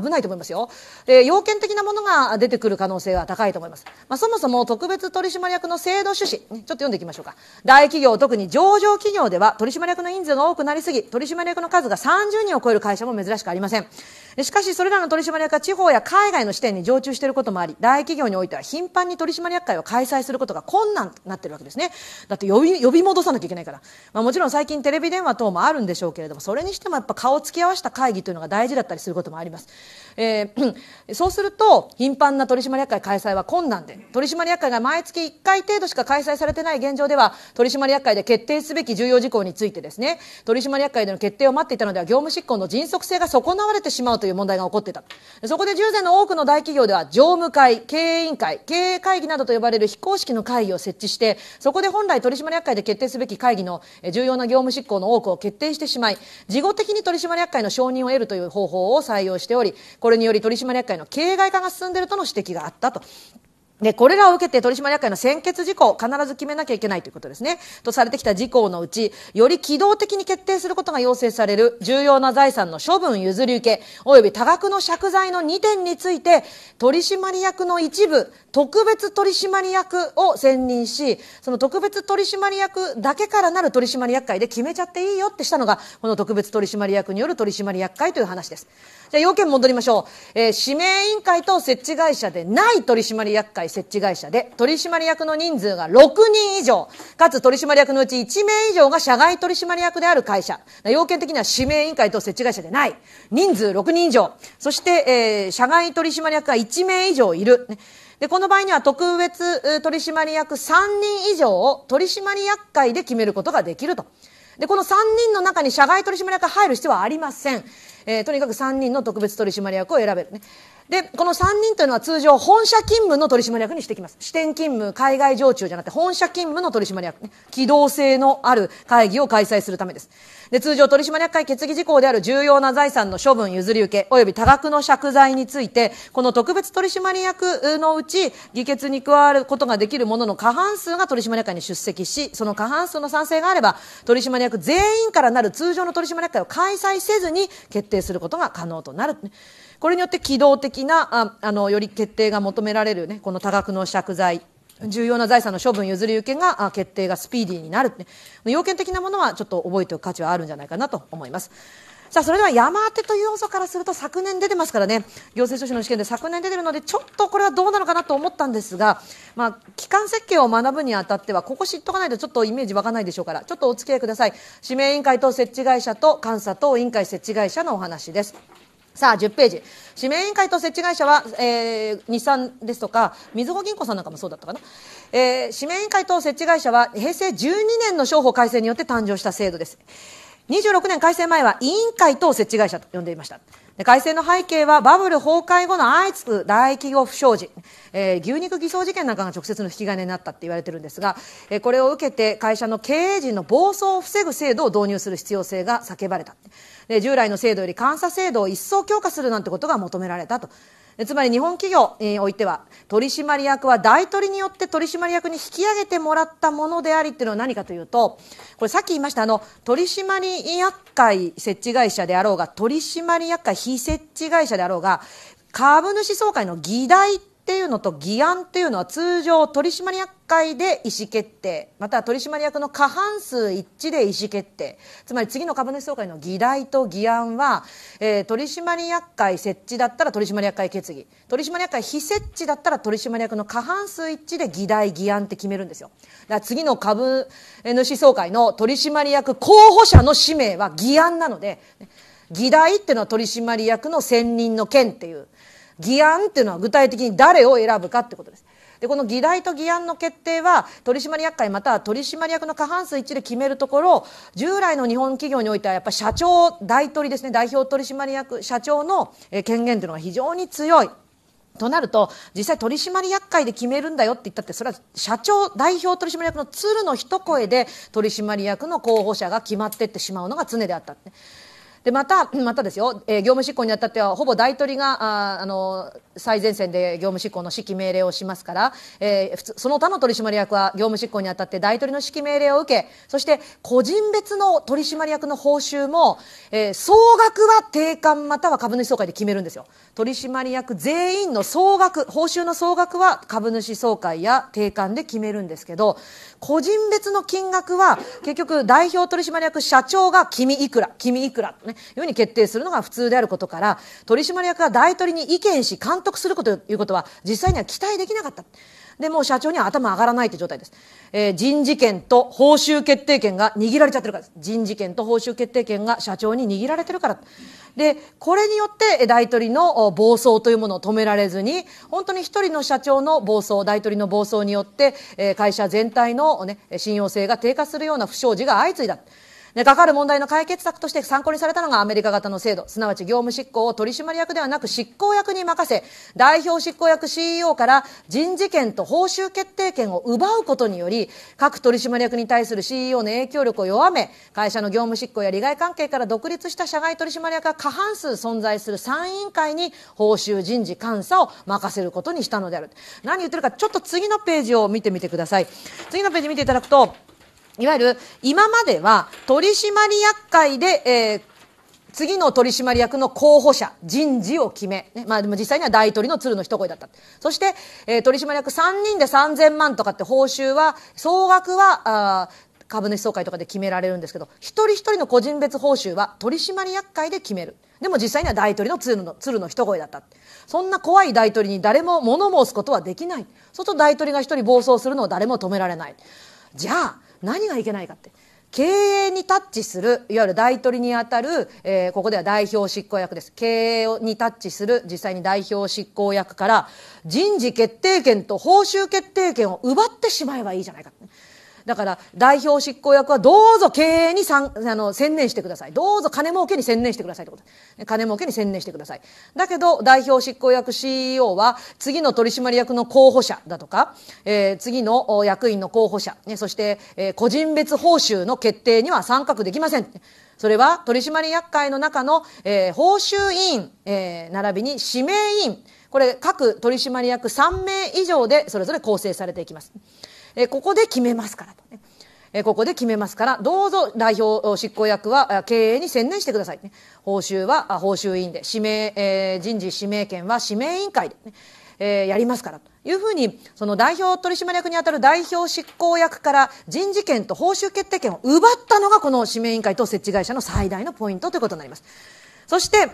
危ないと思いますよ。で、要件的なものが出てくる可能性が高いと思います。まあ、そもそも特別取締役の制度趣旨、ちょっと読んでいきましょうか。大企業、特に上場企業では取締役の人数が多くなりすぎ、取締役の数が30人を超える会社も珍しくありません。しかし、それらの取締役は地方や海外の支店に常駐していることもあり、大企業においては頻繁に取締役会を開催することが困難となっているわけですね。だって呼び、呼び戻さなきゃいけないから。まあもちろん最近テレビ電話等もあるんでしょうけれども、それにしてもやっぱ顔付き合わせた会議というのが大事だったりすることもあります。えー、*clears throat* そうすると、頻繁な取締役会開催は困難で、取締役会が毎月1回程度しか開催されてない現状では、取締役会で決定すべき重要事項についてですね、取締役会での決定を待っていたのでは業務執行の迅速性が損なわれてしまうという問題が起こっていたそこで従前の多くの大企業では常務会経営委員会経営会議などと呼ばれる非公式の会議を設置してそこで本来取締役会で決定すべき会議の重要な業務執行の多くを決定してしまい事後的に取締役会の承認を得るという方法を採用しておりこれにより取締役会の形骸化が進んでいるとの指摘があったと。で、これらを受けて取締役会の先決事項を必ず決めなきゃいけないということですね。とされてきた事項のうち、より機動的に決定することが要請される重要な財産の処分譲り受け、および多額の借財の2点について、取締役の一部、特別取締役を選任し、その特別取締役だけからなる取締役会で決めちゃっていいよってしたのが、この特別取締役による取締役会という話です。じゃあ、要件戻りましょう。えー、指名委員会と設置会社でない取締役会会設置会社で取締役の人数が6人以上かつ取締役のうち1名以上が社外取締役である会社要件的には指名委員会と設置会社でない人数6人以上そして、えー、社外取締役が1名以上いる、ねで、この場合には特別取締役3人以上を取締役会で決めることができると。で、この3人の中に社外取締役が入る必要はありません。えー、とにかく3人の特別取締役を選べるね。でこの3人というのは通常本社勤務の取締役にしてきます支店勤務海外常駐じゃなくて本社勤務の取締役、ね、機動性のある会議を開催するためですで通常取締役会決議事項である重要な財産の処分譲り受け及び多額の借財についてこの特別取締役のうち議決に加わることができるものの過半数が取締役会に出席しその過半数の賛成があれば取締役全員からなる通常の取締役会を開催せずに決定することが可能となる。これによって機動的な、ああの、より決定が求められるね、この多額の借財重要な財産の処分譲り受けが決定がスピーディーになる要件的なものはちょっと覚えておく価値はあるんじゃないかなと思います。さあ、それでは山当てという要素からすると昨年出てますからね、行政書士の試験で昨年出てるので、ちょっとこれはどうなのかなと思ったんですが、まあ、機関設計を学ぶにあたっては、ここ知っとかないとちょっとイメージ湧かないでしょうから、ちょっとお付き合いください。指名委員会等設置会社と監査等委員会設置会社のお話です。さあ、10ページ。指名委員会と設置会社は、えー、日産ですとか、みずほ銀行さんなんかもそうだったかな。えー、指名委員会と設置会社は、平成12年の商法改正によって誕生した制度です。26年改正前は委員会と設置会社と呼んでいました。改正の背景はバブル崩壊後の相次ぐ大企業不祥事、えー、牛肉偽装事件なんかが直接の引き金になったって言われてるんですが、えー、これを受けて会社の経営陣の暴走を防ぐ制度を導入する必要性が叫ばれた。で従来の制度より監査制度を一層強化するなんてことが求められたと。つまり日本企業においては取締役は大取りによって取締役に引き上げてもらったものでありっていうのは何かというとこれさっき言いましたあの取締役会設置会社であろうが取締役会非設置会社であろうが株主総会の議題っていうのと議案っていうのは通常取締役会で意思決定または取締役の過半数一致で意思決定つまり次の株主総会の議題と議案は、えー、取締役会設置だったら取締役会決議取締役会非設置だったら取締役の過半数一致で議題議案って決めるんですよだから次の株主総会の取締役候補者の氏名は議案なので議題っていうのは取締役の選任の件っていう議案っていうのは具体的に誰を選ぶかってことです。でこの議題と議案の決定は取締役会または取締役の過半数一致で決めるところ従来の日本企業においてはやっぱ社長代取ですね代表取締役社長の権限というのが非常に強い。となると実際取締役会で決めるんだよって言ったってそれは社長代表取締役の鶴の一声で取締役の候補者が決まっていってしまうのが常であった、で、また、またですよ、えー、業務執行にあたっては、ほぼ大取りが、ああの、最前線で業務執行の指揮命令をしますから、えー、その他の取締役は業務執行にあたって大取領の指揮命令を受け、そして個人別の取締役の報酬も、えー、総額は定款または株主総会で決めるんですよ。取締役全員の総額、報酬の総額は株主総会や定款で決めるんですけど、個人別の金額は結局代表取締役社長が君いくら、君いくらとね、いうふうに決定するのが普通であることから、取締役が大取領に意見し監督得するこということは実際には期待できなかった。で、もう社長には頭上がらないって状態です。えー、人事権と報酬決定権が握られちゃってるからです。人事権と報酬決定権が社長に握られてるから。で、これによって大取りの暴走というものを止められずに、本当に一人の社長の暴走、大取りの暴走によって、え会社全体の、ね、信用性が低下するような不祥事が相次いだ。でかかる問題の解決策として参考にされたのがアメリカ型の制度すなわち業務執行を取締役ではなく執行役に任せ代表執行役 CEO から人事権と報酬決定権を奪うことにより各取締役に対する CEO の影響力を弱め会社の業務執行や利害関係から独立した社外取締役が過半数存在する参委員会に報酬人事監査を任せることにしたのである何言ってるかちょっと次のページを見てみてください次のページ見ていただくといわゆる今までは取締役会で、えー次の取締役の候補者、人事を決め、ね、まあでも実際には大取りの鶴の一声だった。そして、えー、取締役3人で3000万とかって報酬は、総額は、あ株主総会とかで決められるんですけど、一人一人の個人別報酬は取締役会で決める。でも実際には大取りの鶴の鶴の一声だった。そんな怖い大取りに誰も物申すことはできない。そうすると大取りが一人暴走するのを誰も止められない。じゃあ、何がいけないかって経営にタッチするいわゆる大取りにあたる、えー、ここでは代表執行役です経営にタッチする実際に代表執行役から人事決定権と報酬決定権を奪ってしまえばいいじゃないかだから代表執行役はどうぞ経営にさんあの専念してくださいどうぞ金儲けに専念してくださいってこと金儲けに専念してくださいだけど代表執行役 CEO は次の取締役の候補者だとか、えー、次の役員の候補者、ね、そして、えー、個人別報酬の決定には参画できませんそれは取締役会の中の、えー、報酬委員、えー、並びに指名委員これ各取締役3名以上でそれぞれ構成されていきます。えここで決めますからと、ね。えここで決めますから、どうぞ代表執行役は経営に専念してください、ね。報酬は報酬委員で、指名、えー、人事指名権は指名委員会で、ね、えー、やりますからというふうに、その代表取締役にあたる代表執行役から人事権と報酬決定権を奪ったのが、この指名委員会と設置会社の最大のポイントということになります。そして、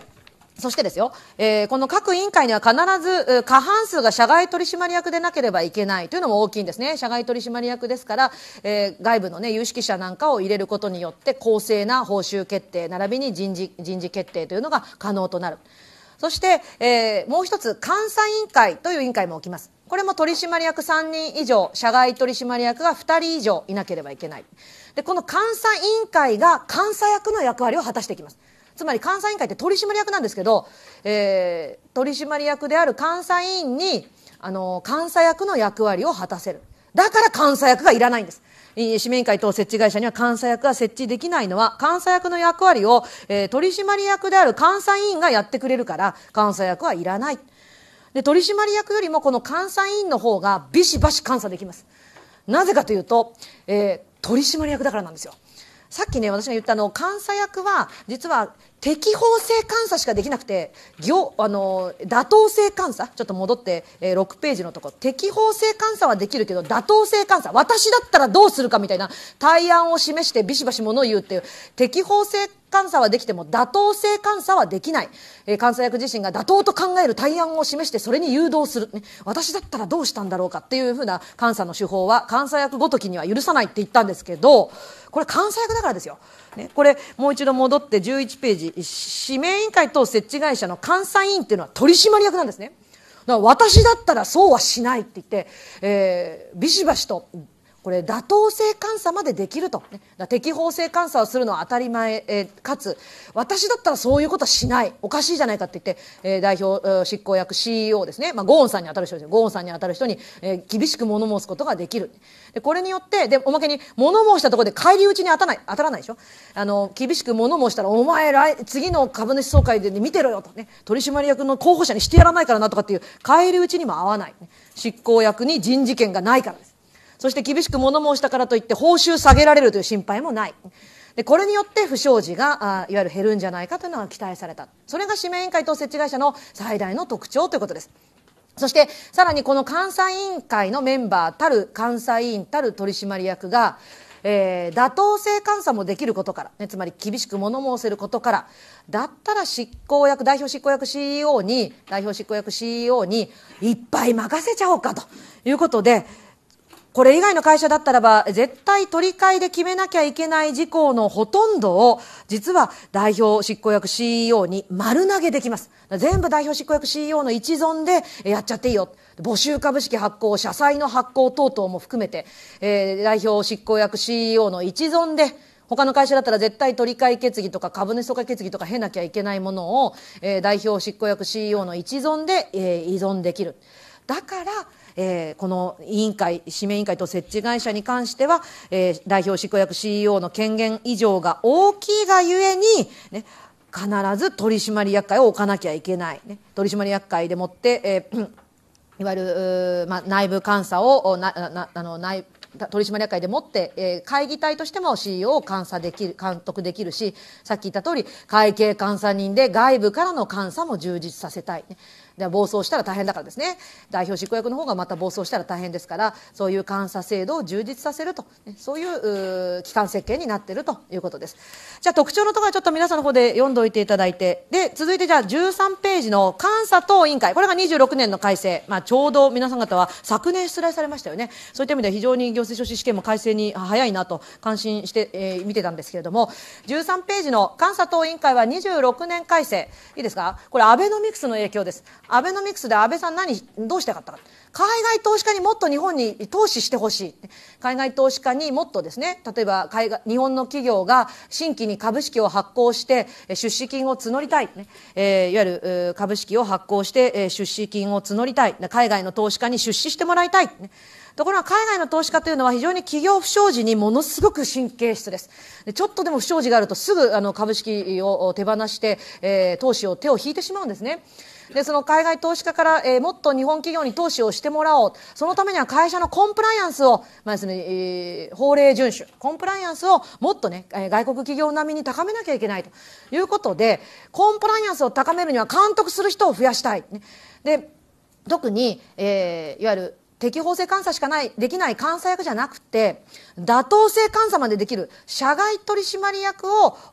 そしてですよ、えー、この各委員会には必ず過半数が社外取締役でなければいけないというのも大きいんですね。社外取締役ですから、えー、外部の、ね、有識者なんかを入れることによって公正な報酬決定並びに人事人事決定というのが可能となる。そして、えー、もう一つ、監査委員会という委員会も起きます。これも取締役3人以上、社外取締役が2人以上いなければいけない。で、この監査委員会が監査役の役割を果たしていきます。つまり監査委員会って取締役なんですけど、えー、取締役である監査委員に、あの、監査役の役割を果たせる。だから監査役がいらないんです。市民会等設置会社には監査役が設置できないのは、監査役の役割を、えー、取締役である監査委員がやってくれるから、監査役はいらない。で、取締役よりもこの監査委員の方がビシバシ監査できます。なぜかというと、えー、取締役だからなんですよ。さっきね、私が言ったあの監査役は、実は適法性監査しかできなくて行あの妥当性監査ちょっと戻って、えー、6ページのとこ適法性監査はできるけど妥当性監査私だったらどうするかみたいな対案を示してビシバシものを言うっていう適法性監査はできても妥当性監査はできない、えー、監査役自身が妥当と考える対案を示してそれに誘導する、ね、私だったらどうしたんだろうかっていうふうな監査の手法は監査役ごときには許さないって言ったんですけどこれ監査役だからですよ。ね、これもう一度戻って11ページ指名委員会等設置会社の監査委員っていうのは取締役なんですねだから私だったらそうはしないって言って、えー、ビシバシとこれ妥当性監査までできると、ね、適法性監査をするのは当たり前、えー、かつ私だったらそういうことはしないおかしいじゃないかって言って、えー、代表執行役 CEO ですね、まあ、ゴーンさんに当たる人ですゴーンさんに当たる人に、えー、厳しく物申すことができるでこれによってでおまけに物申したところで返り討ちに当たない当たらないでしょあの厳しく物申したら「お前来次の株主総会で、ね、見てろよ」とね取締役の候補者にしてやらないからなとかっていう返り討ちにも合わない、ね、執行役に人事権がないからですそして厳しく物申したからといって報酬下げられるという心配もない。でこれによって不祥事があいわゆる減るんじゃないかというのが期待されたそれが指名委員会と設置会社の最大の特徴ということですそしてさらにこの監査委員会のメンバーたる監査委員たる取締役が、えー、妥当性監査もできることから、ね、つまり厳しく物申せることからだったら執行役代表執行役 CEO に代表執行役 CEO にいっぱい任せちゃおうかということでこれ以外の会社だったらば絶対取り替えで決めなきゃいけない事項のほとんどを実は代表執行役 CEO に丸投げできます全部代表執行役 CEO の一存でやっちゃっていいよ募集株式発行社債の発行等々も含めて、えー、代表執行役 CEO の一存で他の会社だったら絶対取り替え決議とか株主とか決議とか経なきゃいけないものを、えー、代表執行役 CEO の一存で、えー、依存できる。だから、えー、この委員会、指名委員会と設置会社に関しては、えー、代表執行役 CEO の権限以上が大きいがゆえに、ね、必ず取締役会を置かなきゃいけない。ね、取締役会でもって、えー、いわゆる、まあ、内部監査を、な、な、あの、内、取締役会でもって、えー、会議体としても CEO を監査できる、監督できるし、さっき言った通り、会計監査人で外部からの監査も充実させたい、ね。で暴走したら大変だからですね代表執行役の方がまた暴走したら大変ですからそういう監査制度を充実させると、そういう機関設計になっているということですじゃあ特徴のところはちょっと皆さんの方で読んでおいていただいてで続いてじゃあ13ページの監査等委員会これが26年の改正、まあ、ちょうど皆さん方は昨年出題されましたよねそういった意味では非常に行政書士試験も改正に早いなと感心して、えー、見てたんですけれども13ページの監査等委員会は26年改正いいですかこれアベノミクスの影響ですアベノミクスで安倍さん何どうしたかったか海外投資家にもっと日本に投資してほしい海外投資家にもっとですね例えば海外日本の企業が新規に株式を発行して出資金を募りたい、ねえー、いわゆる株式を発行して出資金を募りたい海外の投資家に出資してもらいたい、ねところが海外の投資家というのは非常に企業不祥事にものすごく神経質です。でちょっとでも不祥事があるとすぐあの株式を手放して、えー、投資を手を引いてしまうんですね。でその海外投資家から、えー、もっと日本企業に投資をしてもらおうそのためには会社のコンプライアンスを、まあですねえー、法令遵守コンプライアンスをもっとね、外国企業並みに高めなきゃいけないということでコンプライアンスを高めるには監督する人を増やしたい、ね、で特に、えー、いわゆる適法性監査しかないできない監査役じゃなくて妥当性監査までできる社外取締役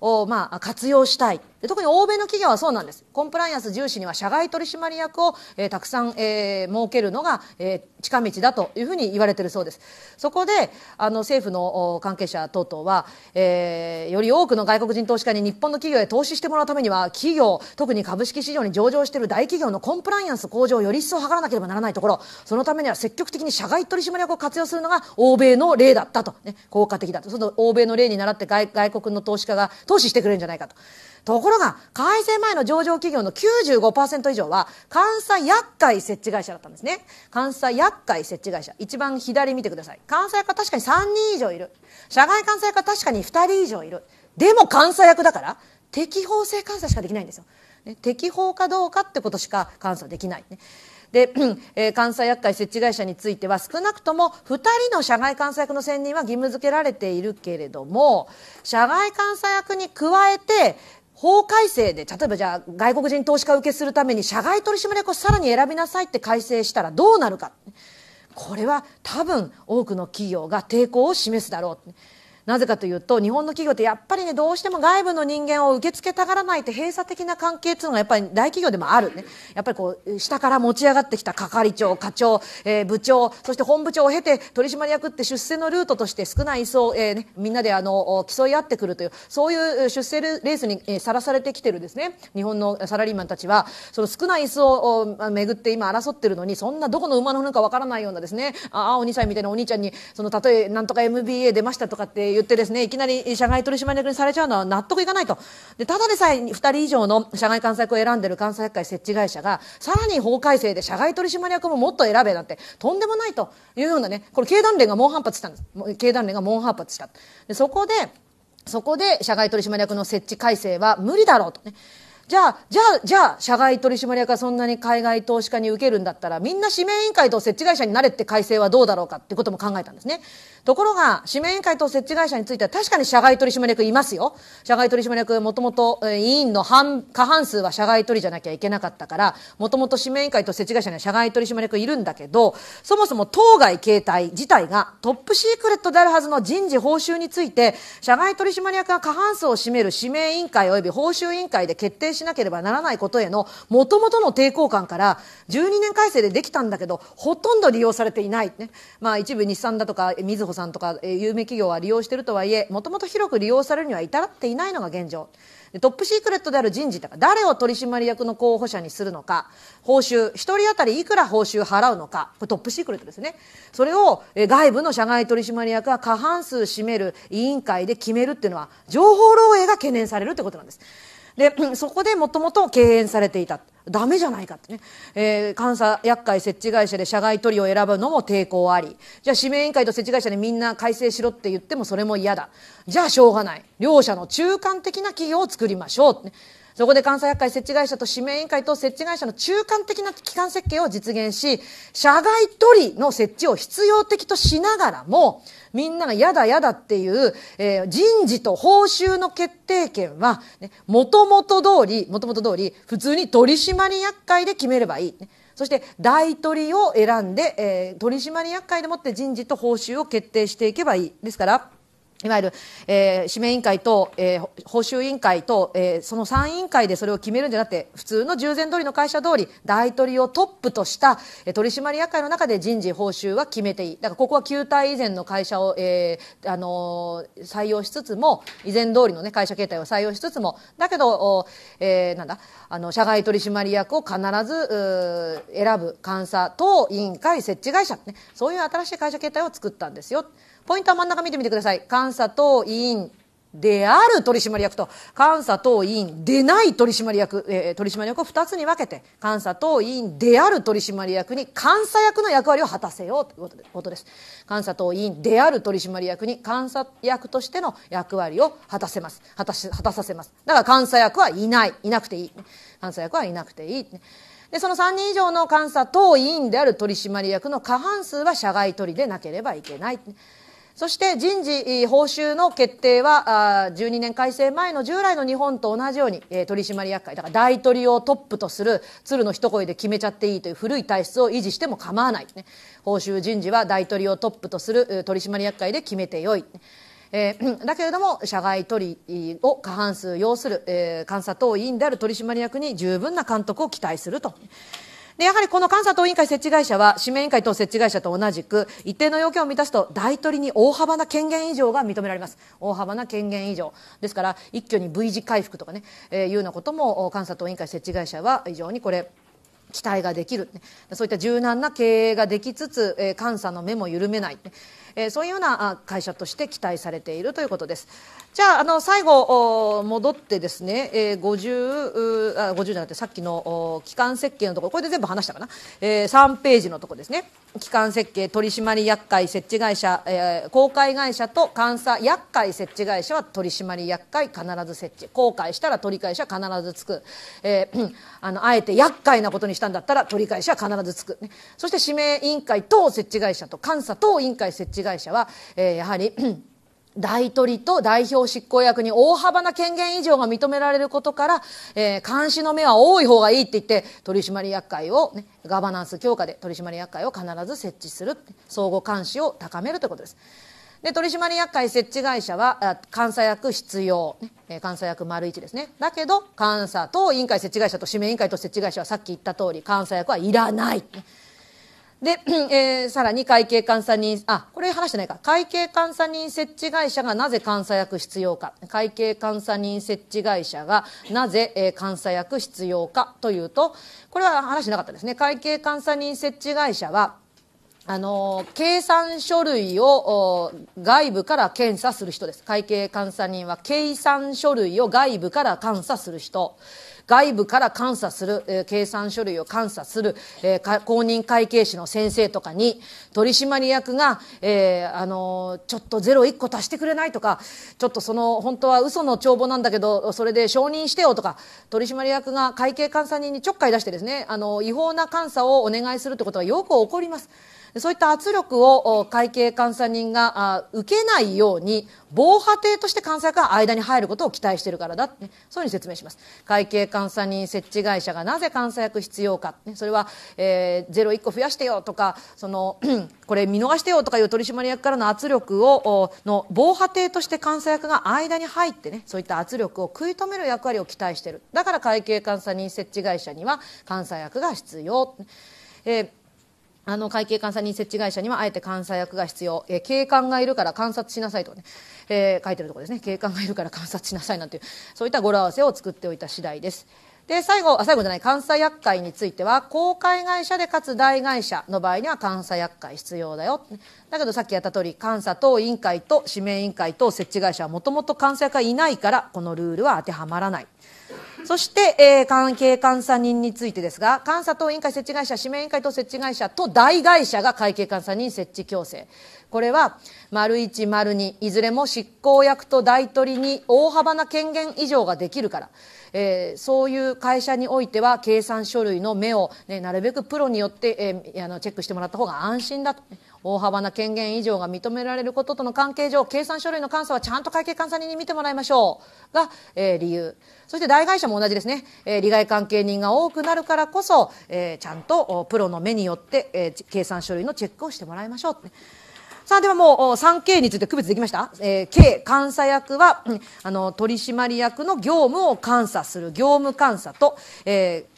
を、まあ、活用したい。特に欧米の企業はそうなんです。コンプライアンス重視には社外取締役を、えー、たくさん、えー、設けるのが、えー、近道だというふうに言われているそうです。そこで、あの、政府の関係者等々は、えー、より多くの外国人投資家に日本の企業へ投資してもらうためには、企業、特に株式市場に上場している大企業のコンプライアンス向上をより一層図らなければならないところ、そのためには積極的に社外取締役を活用するのが欧米の例だったと。と、ね、効果的だとその欧米の例に倣って外外国の投資家が投資してくれるんじゃないかと。ところが改正前の上場企業の95%以上は監査厄介設置会社だったんですね監査厄介設置会社一番左見てください監査役は確かに3人以上いる社外監査役は確かに2人以上いるでも監査役だから適法性監査しかできないんですよ、ね、適法かどうかってことしか監査できない、ね、で、*clears throat* えー、監査役会設置会社については少なくとも2人の社外監査役の選任は義務付けられているけれども社外監査役に加えて法改正で例えばじゃあ外国人投資家を受けするために社外取締役をさらに選びなさいって改正したらどうなるかこれは多分多くの企業が抵抗を示すだろう。なぜかというと日本の企業ってやっぱりねどうしても外部の人間を受け付けたがらないって閉鎖的な関係っていうのがやっぱり大企業でもあるねやっぱりこう下から持ち上がってきた係長課長、えー、部長そして本部長を経て取締役って出世のルートとして少ない層、えーね、みんなであの競い合ってくるというそういう出世レースにさらされてきてるですね日本のサラリーマンたちはその少ない層を巡って今争ってるのにそんなどこの馬の骨かわからないようなですねああお兄さんみたいなお兄ちゃんにそのたとえなんとか MBA 出ましたとかって言ってですね、いきなり社外取締役にされちゃうのは納得いかないと。で、ただでさえ2人以上の社外監査役を選んでる監査役会設置会社が、さらに法改正で社外取締役ももっと選べなんて、とんでもないというようなね、これ経団連が猛反発したんです。経団連が猛反発した。でそこで、そこで社外取締役の設置改正は無理だろうとね。じゃあじゃあじゃあ社外取締役がそんなに海外投資家に受けるんだったらみんな指名委員会と設置会社になれって改正はどうだろうかってことも考えたんですねところが指名委員会と設置会社については確かに社外取締役いますよ社外取締役もともと委員の半過半数は社外取りじゃなきゃいけなかったからもともと指名委員会と設置会社には社外取締役いるんだけどそもそも当該形態自体がトップシークレットであるはずの人事報酬について社外取締役が過半数を占める指名委員会及び報酬委員会で決定しなければならないことへのもともとの抵抗感から12年改正でできたんだけどほとんど利用されていない、ねまあ、一部日産だとかみずほさんとか有名企業は利用しているとはいえもともと広く利用されるには至っていないのが現状。トップシークレットである人事とか誰を取締役の候補者にするのか報酬1人当たりいくら報酬払うのかこれトップシークレットですねそれを外部の社外取締役が過半数占める委員会で決めるっていうのは情報漏洩が懸念されるってことなんです。でそこでもともと敬遠されていたダメじゃないかってね、えー、監査厄介設置会社で社外取りを選ぶのも抵抗ありじゃあ指名委員会と設置会社でみんな改正しろって言ってもそれも嫌だじゃあしょうがない両者の中間的な企業を作りましょうって、ね、そこで監査役会設置会社と指名委員会と設置会社の中間的な機関設計を実現し、社外取りの設置を必要的としながらも、みんながやだやだっていう、えー、人事と報酬の決定権は、ね、元々通り、元々通り、普通に取締役会で決めればいい。そして大取りを選んで、えー、取締役会でもって人事と報酬を決定していけばいい。ですから、いわゆる、えー、指名委員会と、えー、報酬委員会と、えー、その3委員会でそれを決めるんじゃなくて、普通の従前通りの会社通り、大取りをトップとした、えー、取締役会の中で人事報酬は決めていい。だからここは旧体以前の会社を、えー、あのー、採用しつつも、以前通りのね、会社形態を採用しつつも、だけど、えー、なんだ、あの、社外取締役を必ず、選ぶ監査等委員会設置会社、ね、そういう新しい会社形態を作ったんですよ。ポイントは真ん中見てみてください。監査等委員である取締役と、監査等委員でない取締役、えー、取締役を2つに分けて、監査等委員である取締役に監査役の役割を果たせようということです。監査等委員である取締役に監査役としての役割を果たせます。果たし、果たさせます。だから監査役はいない。いなくていい。監査役はいなくていい。で、その3人以上の監査等委員である取締役の過半数は社外取りでなければいけない。そして人事報酬の決定は12年改正前の従来の日本と同じように取締役会だから大取りをトップとする鶴の一声で決めちゃっていいという古い体質を維持しても構わない、報酬人事は大取りをトップとする取締役会で決めてよい。えー、*clears throat* だけれども社外取りを過半数要する、えー、監査等委員である取締役に十分な監督を期待すると。で、やはりこの監査党委員会設置会社は、指名委員会等設置会社と同じく、一定の要件を満たすと、大取りに大幅な権限以上が認められます。大幅な権限以上。ですから、一挙に V 字回復とかね、えー、いうようなことも、監査党委員会設置会社は、非常にこれ、期待ができる、ね、そういった柔軟な経営ができつつ、えー、監査の目も緩めない、えー、そういうような会社として期待されているということです。じゃあ、あの最後、戻ってですね、えー、50あ、50じゃなくて、さっきの基幹設計のところ、これで全部話したかな、えー、3ページのところですね、基幹設計取締役会設置会社、えー、公開会社と監査厄介設置会社は取締役会必ず設置、公開したら取り返しは必ずつく、えー、*clears throat* あのあえて厄介なことにしたんだったら取り返しは必ずつく、ね、そして指名委員会等設置会社と監査等委員会設置会社は、えー、やはり *clears throat* 大取りと代表執行役に大幅な権限以上が認められることから、えー、監視の目は多い方がいいって言って取締役会を、ね、ガバナンス強化で取締役会を必ず設置する相互監視を高めるということです。で取締役会設置会社は監査役必要、ね、監査役丸一ですねだけど監査と委員会設置会社と指名委員会と設置会社はさっき言った通り監査役はいらない、ね、で、*clears throat* えー、さらに会計監査人、あ、これ話してないか。会計監査人設置会社がなぜ監査役必要か。会計監査人設置会社がなぜ、えー、監査役必要かというと、これは話しなかったですね。会計監査人設置会社は、あの、計算書類を外部から検査する人です。会計監査人は計算書類を外部から監査する人。外部から監査する、えー、計算書類を監査する、えー、公認会計士の先生とかに、取締役が、えー、あのー、ちょっとゼロ1個足してくれないとか、ちょっとその、本当は嘘の帳簿なんだけど、それで承認してよとか、取締役が会計監査人にちょっかい出してですね、あのー、違法な監査をお願いするってことはよく起こります。そういった圧力を会計監査人が受けないように防波堤として監査が間に入ることを期待しているからだね、そういうふうに説明します会計監査人設置会社がなぜ監査役必要か、ね、それは、えー、ゼロ1個増やしてよとかその *clears throat* これ見逃してよとかいう取締役からの圧力をの防波堤として監査役が間に入ってねそういった圧力を食い止める役割を期待しているだから会計監査人設置会社には監査役が必要。えーあの会計監査人設置会社にはあえて監査役が必要、えー、警官がいるから観察しなさいとかね、えー、書いてるところですね警官がいるから観察しなさいなんていうそういった語呂合わせを作っておいた次第ですで最後あ最後じゃない監査役会については公開会社でかつ大会社の場合には監査役会必要だよだけどさっきやった通り監査等委員会と指名委員会と設置会社はもともと監査役がいないからこのルールは当てはまらないそして、えー、関係監査人についてですが、監査等委員会設置会社、指名委員会等設置会社と大会社が会計監査人設置強制。これは、丸一丸二いずれも執行役と代取りに大幅な権限以上ができるから、えー、そういう会社においては、計算書類の目を、ね、なるべくプロによって、えー、あのチェックしてもらった方が安心だと。大幅な権限以上が認められることとの関係上、計算書類の監査はちゃんと会計監査人に見てもらいましょう。が、えー、理由。そして大会社も同じですね。えー、利害関係人が多くなるからこそ、えー、ちゃんとプロの目によって、えー、計算書類のチェックをしてもらいましょう。さあ、ではもう 3K について区別できました、えー、?K、監査役は、あの、取締役の業務を監査する業務監査と、えー、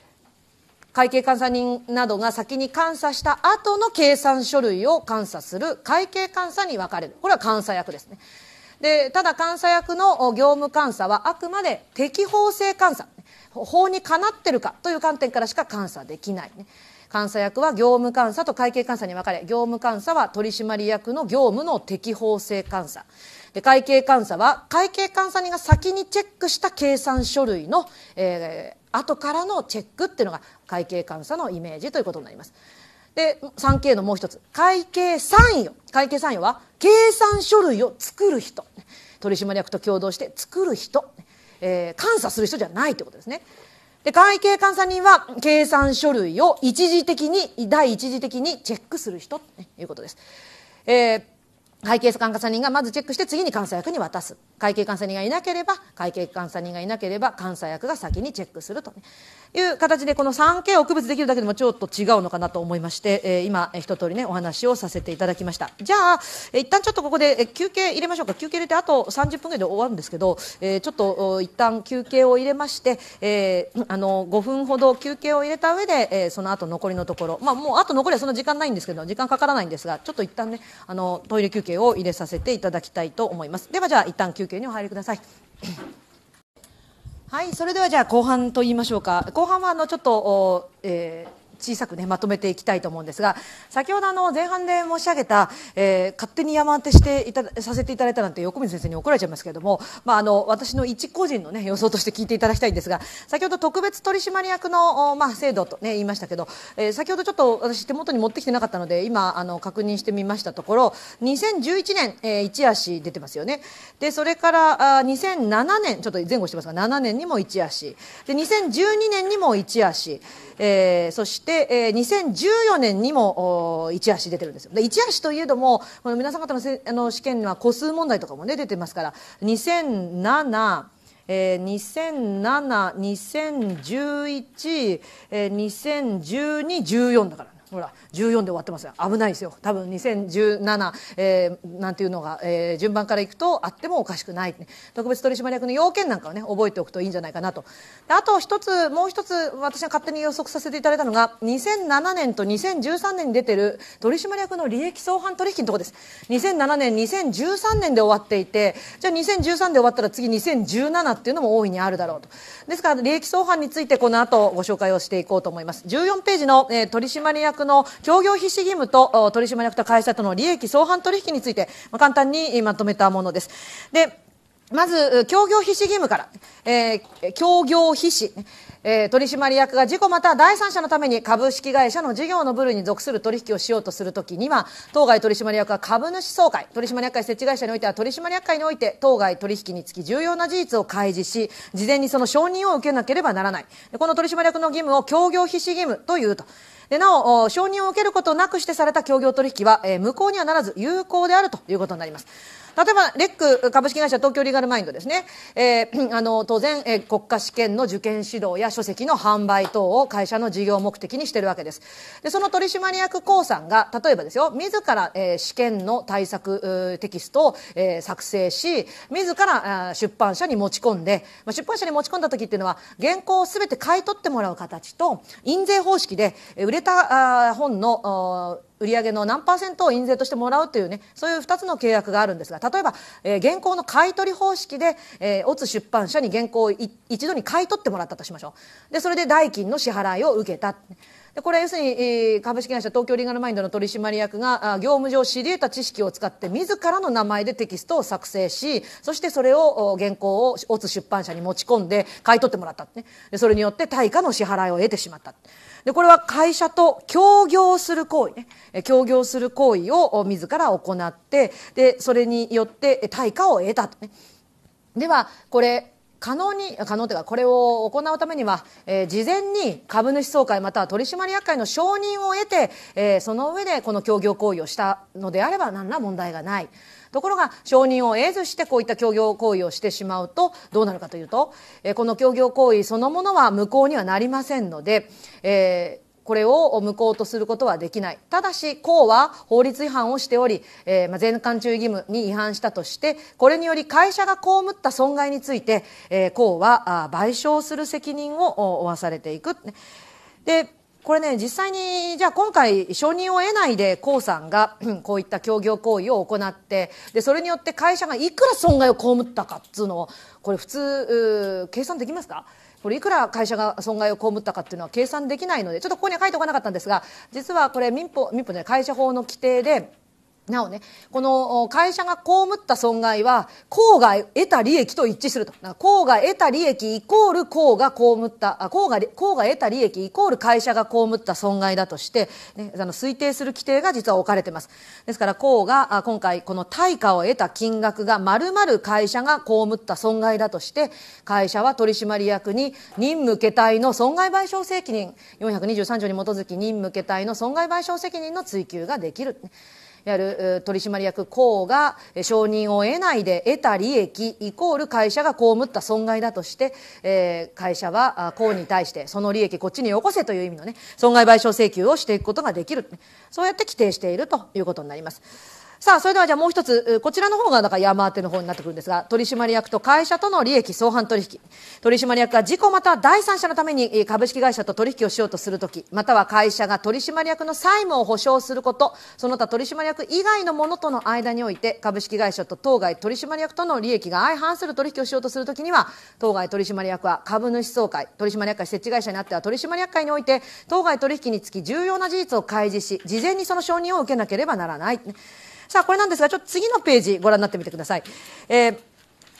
会計監査人などが先に監査した後の計算書類を監査する会計監査に分かれるこれは監査役ですねでただ監査役の業務監査はあくまで適法性監査法にかなってるかという観点からしか監査できない、ね、監査役は業務監査と会計監査に分かれ業務監査は取締役の業務の適法性監査で会計監査は会計監査人が先にチェックした計算書類の、えー、後からのチェックっていうのが会計監査のイメージということになります。で、3K のもう一つ。会計参与。会計参与は、計算書類を作る人。取締役と共同して作る人。えー、監査する人じゃないということですね。で、会計監査人は、計算書類を一時的に、第一次的にチェックする人ということです。えー、会計監査人がまずチェックして次に監査役に渡す。会計監査人がいなければ会計監査人がいなければ監査役が先にチェックすると、いう形でこの 3K を区別できるだけでもちょっと違うのかなと思いまして、えー、今一通りねお話をさせていただきましたじゃあ一旦ちょっとここで休憩入れましょうか休憩入れてあと30分ぐらいで終わるんですけど、えー、ちょっと一旦休憩を入れまして、えー、あの5分ほど休憩を入れた上で、えー、その後残りのところ、まあ、もうあと残りはそんな時間ないんですけど時間かからないんですがちょっと一旦ねあのトイレ休憩を入れさせていただきたいと思いますではじゃあ一旦休憩にお入りください。*coughs* はい、それではじゃあ後半と言いましょうか。後半はあのちょっと、えー小さく、ね、まとめていきたいと思うんですが先ほどあの前半で申し上げた、えー、勝手に山当てしていたさせていただいたなんて横水先生に怒られちゃいますけれども、まあ、あの私の一個人の、ね、予想として聞いていただきたいんですが先ほど特別取締役の、まあ、制度と、ね、言いましたけど、えー、先ほどちょっと私手元に持ってきてなかったので今あの確認してみましたところ2011年、えー、一足出てますよねでそれからあ2007年ちょっと前後してますが7年にも一足で2012年にも一足えー、そして、えー、2014年にも一足出てるんですよで一足といえどもこの皆さん方のせあの試験には個数問題とかも、ね、出てますから2007え2007、2011、え2012、14だから。ほら14で終わってますよ危ないですよ多分2017、えー、なんていうのが、えー、順番からいくとあってもおかしくない、ね、特別取締役の要件なんかをね覚えておくといいんじゃないかなとあと一つもう一つ私が勝手に予測させていただいたのが2007年と2013年に出てる取締役の利益相反取引のとこです2007年2013年で終わっていてじゃあ2013で終わったら次2017っていうのも大いにあるだろうとですから利益相反についてこの後ご紹介をしていこうと思います14ページの、えー、取締役の協業必至義務と取締役と会社との利益相反取引について、まあ、簡単にまとめたものです。でまず、協業必至義務から、えー、協業必至。えー、取締役が事故または第三者のために株式会社の事業の部類に属する取引をしようとするときには、当該取締役は株主総会、取締役会設置会社においては取締役会において、当該取引につき重要な事実を開示し、事前にその承認を受けなければならない。この取締役の義務を協業必至義務というと。でなお承認を受けることなくしてされた協業取引は、えー、無効にはならず有効であるということになります例えばレック株式会社東京リーガルマインドですね、えー、*clears throat* あの当然、えー、国家試験の受験指導や書籍の販売等を会社の事業目的にしてるわけですでその取締役公さんが例えばですよ自ら、えー、試験の対策テキストを、えー、作成し自ら出版社に持ち込んで、まあ、出版社に持ち込んだ時っていうのは原稿を全て買い取ってもらう形と印税方式で売れた本の売上の何パーセントを印税としてもらうというねそういう2つの契約があるんですが例えば、えー、原稿の買い取り方式で、えー、オツ出版社に原稿を一度に買い取ってもらったとしましょうでそれで代金の支払いを受けた。でこれ要するに、えー、株式会社東京リンガルマインドの取締役が業務上知り得た知識を使って自らの名前でテキストを作成しそしてそれを原稿をオツ出版社に持ち込んで買い取ってもらった、ね、それによって対価の支払いを得てしまった。でこれは会社と協業する行為ね協業する行為を自ら行ってでそれによって対価を得たとねではこれ可能に可能というかこれを行うためには、えー、事前に株主総会または取締役会の承認を得て、えー、その上でこの協業行為をしたのであれば何ら問題がない。ところが承認を得ずしてこういった協業行為をしてしまうとどうなるかというと、えこの協業行為そのものは無効にはなりませんので、えーこれを無効とすることはできない。ただし、公は法律違反をしており、えー、まあ全館注意義務に違反したとして、これにより会社が被った損害について、えー、公は賠償する責任を負わされていく。で、これね、実際に、じゃあ今回承認を得ないで、コウさんが *clears throat* こういった協業行為を行って、で、それによって会社がいくら損害を被ったかっいうのを、これ普通、計算できますかこれいくら会社が損害を被ったかっていうのは計算できないので、ちょっとここには書いておかなかったんですが、実はこれ民法、民法い、会社法の規定で、なおね、この会社が被った損害は、公が得た利益と一致すると。公が得た利益イコール公が被った、公が、公が得た利益イコール会社が被った損害だとして、ね、あの推定する規定が実は置かれています。ですから公が、今回この対価を得た金額がまるまる会社が被った損害だとして、会社は取締役に任務受帯の損害賠償責任、423条に基づき任務受帯の損害賠償責任の追及ができる。やる取締役公が承認を得ないで得た利益イコール会社が被った損害だとして、えー、会社は公に対してその利益こっちによこせという意味のね損害賠償請求をしていくことができるそうやって規定しているということになります。さあ、それではじゃあもう一つ、こちらの方がだから山当ての方になってくるんですが、取締役と会社との利益相反取引。取締役が事故または第三者のために株式会社と取引をしようとするとき、または会社が取締役の債務を保証すること、その他取締役以外のものとの間において、株式会社と当該取締役との利益が相反する取引をしようとするときには、当該取締役は株主総会、取締役会設置会社にあっては取締役会において、当該取引につき重要な事実を開示し、事前にその承認を受けなければならない。さあこれなんですがちょっと次のページご覧になってみてください、えー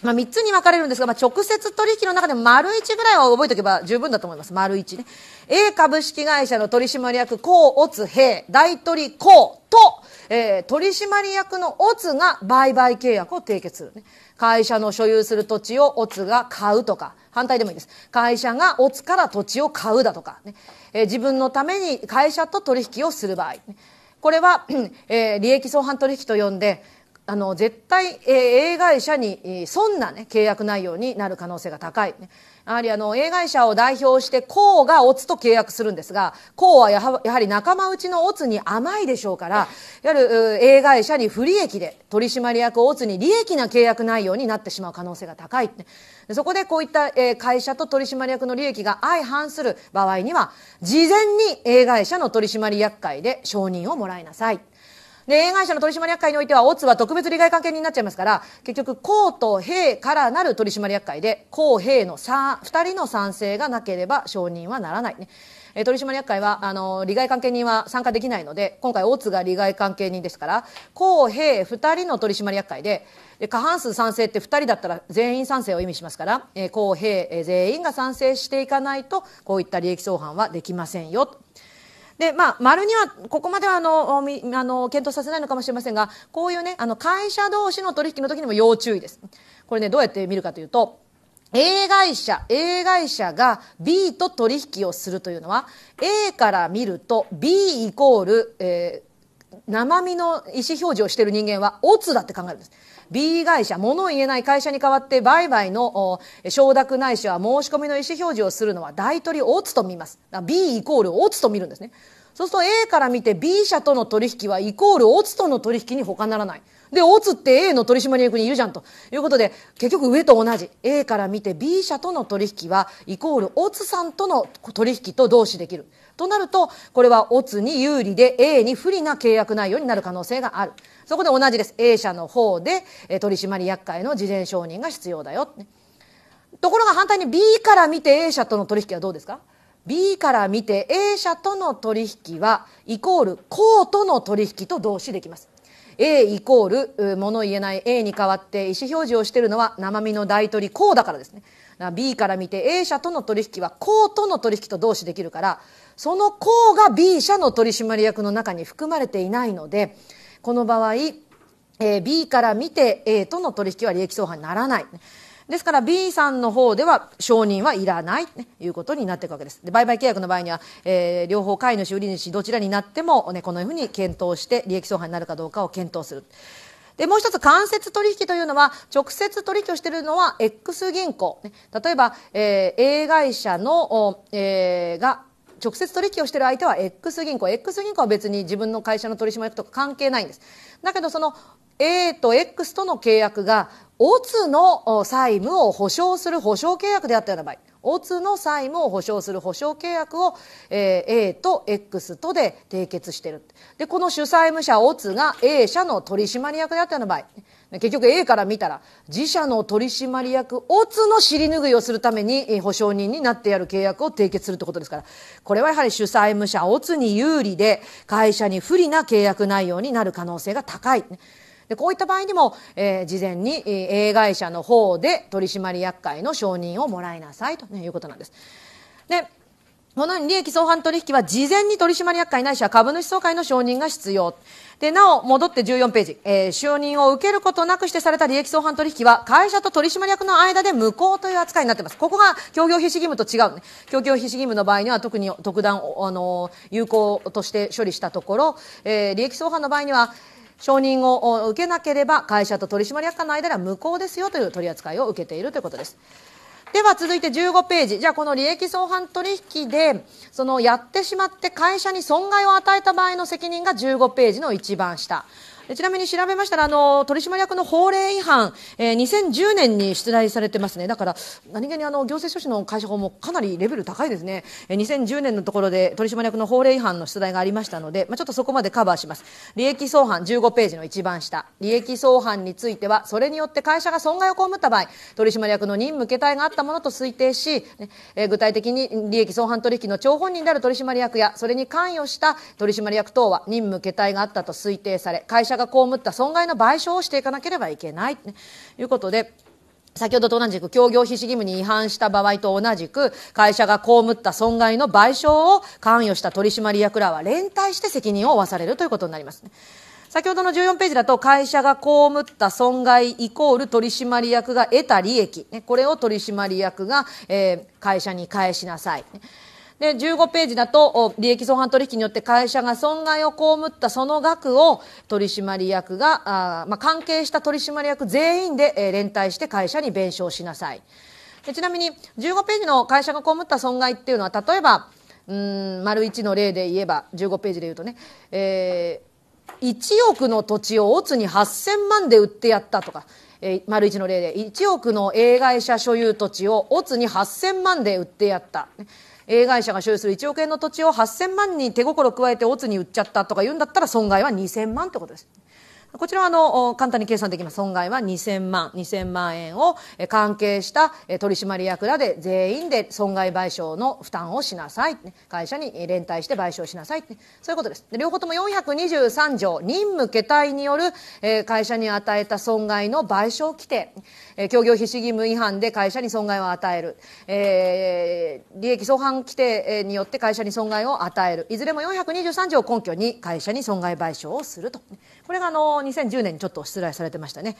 まあ、3つに分かれるんですが、まあ、直接取引の中でも丸1ぐらいは覚えておけば十分だと思います。丸1ね。A 株式会社の取締役、お乙平、大取高と、えー、取締役のおつが売買契約を締結する、ね。会社の所有する土地をおつが買うとか、反対でもいいです。会社がおつから土地を買うだとか、ねえー、自分のために会社と取引をする場合、ね、これは、*clears throat* えー、利益相反取引と呼んで、あの絶対、えー、A 会社に損な、ね、契約内容になる可能性が高い、ね、やはりあの A 会社を代表してコウがオツと契約するんですがコウはやはり仲間内のオツに甘いでしょうからいわゆる A 会社に不利益で取締役オツに利益な契約内容になってしまう可能性が高い、ね、そこでこういった、えー、会社と取締役の利益が相反する場合には事前に A 会社の取締役会で承認をもらいなさい。で、会社の取締役会においては、オツは特別利害関係人になっちゃいますから、結局、公と兵からなる取締役会で、公兵の三、二人の賛成がなければ承認はならないね。え取締役会は、あの、利害関係人は参加できないので、今回、オツが利害関係人ですから、公兵二人の取締役会で、で過半数賛成って2人だったら全員賛成を意味しますから、え公兵、え全員が賛成していかないとこういった利益相反はできませんよで、まあ、丸には、ここまではあの、あの、検討させないのかもしれませんが、こういうね、あの、会社同士の取引の時にも要注意です。これね、どうやって見るかというと、A 会社、A 会社が B と取引をするというのは、A から見ると B イコール、えー、生身の意思表示をしている人間は、オツだって考えるんです。B 会社、物を言えない会社に代わって売買の承諾ないしは申し込みの意思表示をするのは大取りオツと見ます。B イコールオツと見るんですね。そうすると A から見て B 社との取引はイコールオツとの取引に他ならない。で、オツって A の取締役にいるじゃんということで、結局上と同じ。A から見て B 社との取引はイコールオツさんとの取引と同視できる。となると、これはオツに有利で A に不利な契約内容になる可能性がある。そこで同じです A 社の方で取締役会の事前承認が必要だよ、ね、ところが反対に B から見て A 社との取引はどうですか B から見て A 社との取引はイコール公との取引と同視できます A イコール物言えない A に代わって意思表示をしているのは生身の大取り公だからですねか B から見て A 社との取引は公との取引と同視できるからその公が B 社の取締役の中に含まれていないのでこの場合、えー、B から見て A との取引は利益相反にならない。ですから B さんの方では承認はいらないということになっていくわけです。で売買契約の場合には、えー、両方買い主、売り主どちらになっても、ね、このように検討して利益相反になるかどうかを検討する。でもう一つ間接取引というのは直接取引をしているのは X 銀行、例えば、えー、A 会社の、えー、が直接取引をしている相手は X 銀行 X 銀行は別に自分の会社の取締役とか関係ないんですだけどその A と X との契約が O2 の債務を保証する保証契約であったような場合 O2 の債務を保証する保証契約を、え A と X とで締結しているでこの主債務者 O2 が A 社の取締役であったような場合結局 A から見たら自社の取締役オツの尻拭いをするために保証人になってやる契約を締結するということですからこれはやはり主債務者オツに有利で会社に不利な契約内容になる可能性が高い。でこういった場合にも、えー、事前に A 会社の方で取締役会の承認をもらいなさいということなんです。でこのように利益相反取引は事前に取締役会ないしは株主総会の承認が必要。でなお戻って14ページ、えー、承認を受けることなくしてされた利益相反取引は会社と取締役の間で無効という扱いになっていますここが協業必死義務と違う、ね、協業必死義務の場合には特に特段あの有効として処理したところ、えー、利益相反の場合には承認を受けなければ会社と取締役の間では無効ですよという取り扱いを受けているということです。では続いて15ページ。じゃあこの利益相反取引で、そのやってしまって会社に損害を与えた場合の責任が15ページの一番下。ちなみに調べましたら、あの、取締役の法令違反、えー、2010年に出題されてますね。だから、何気にあの、行政書士の会社法もかなりレベル高いですね。えー、2010年のところで取締役の法令違反の出題がありましたので、まあ、ちょっとそこまでカバーします。利益相反15ページの一番下。利益相反については、それによって会社が損害を被った場合、取締役の任務形態があったものと推定し、ね、えー、具体的に利益相反取引の張本人である取締役や、それに関与した取締役等は任務形態があったと推定され、会社社が被った損害の賠償をしていかなければいけないということで先ほどと同じく協業必至義務に違反した場合と同じく会社が被った損害の賠償を関与した取締役らは連帯して責任を負わされるということになります、ね、先ほどの14ページだと会社が被った損害イコール取締役が得た利益、ね、これを取締役が、えー、会社に返しなさい、ねで、15ページだと、利益相反取引によって会社が損害を被ったその額を取締役が、あまあ、関係した取締役全員で、えー、連帯して会社に弁償しなさい。ちなみに、15ページの会社が被った損害っていうのは、例えば、うん丸1の例で言えば15ページで言うとね、えー、1億の土地をオツに8000万で売ってやったとか、えー、丸1の例で1億の A 会社所有土地をオツに8000万で売ってやった。ね A 会社が所有する1億円の土地を8000万に手心加えてオツに売っちゃったとか言うんだったら損害は2000万ってことです。こちらはあの簡単に計算できます損害は2000万2000万円を関係した取締役らで全員で損害賠償の負担をしなさい会社に連帯して賠償しなさいそういうことです両方とも423条任務桁体による会社に与えた損害の賠償規定協業必至義務違反で会社に損害を与える、え利益相反規定によって会社に損害を与えるいずれも423条を根拠に会社に損害賠償をするとこれがあの2010年にちょっと出題されてましたね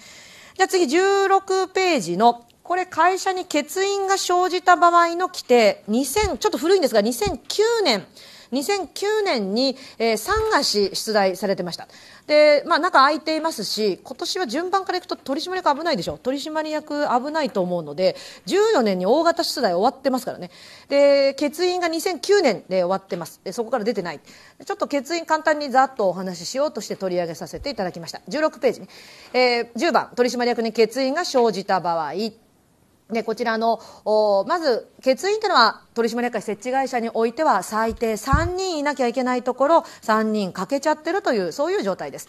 じゃあ次16ページのこれ会社に欠員が生じた場合の規定2000ちょっと古いんですが2009年2009年に、えー、3足出題されてました。で、まあ、中空いていますし、今年は順番からいくと取締役危ないでしょ。取締役危ないと思うので、14年に大型出題終わってますからね。で、欠員が2009年で終わってます。でそこから出てない。ちょっと欠員簡単にざっとお話ししようとして取り上げさせていただきました。16ページね。えー、10番、取締役に欠員が生じた場合。でこちらのまず欠員というのは取締役会設置会社においては最低3人いなきゃいけないところ3人欠けちゃってるというそういう状態です。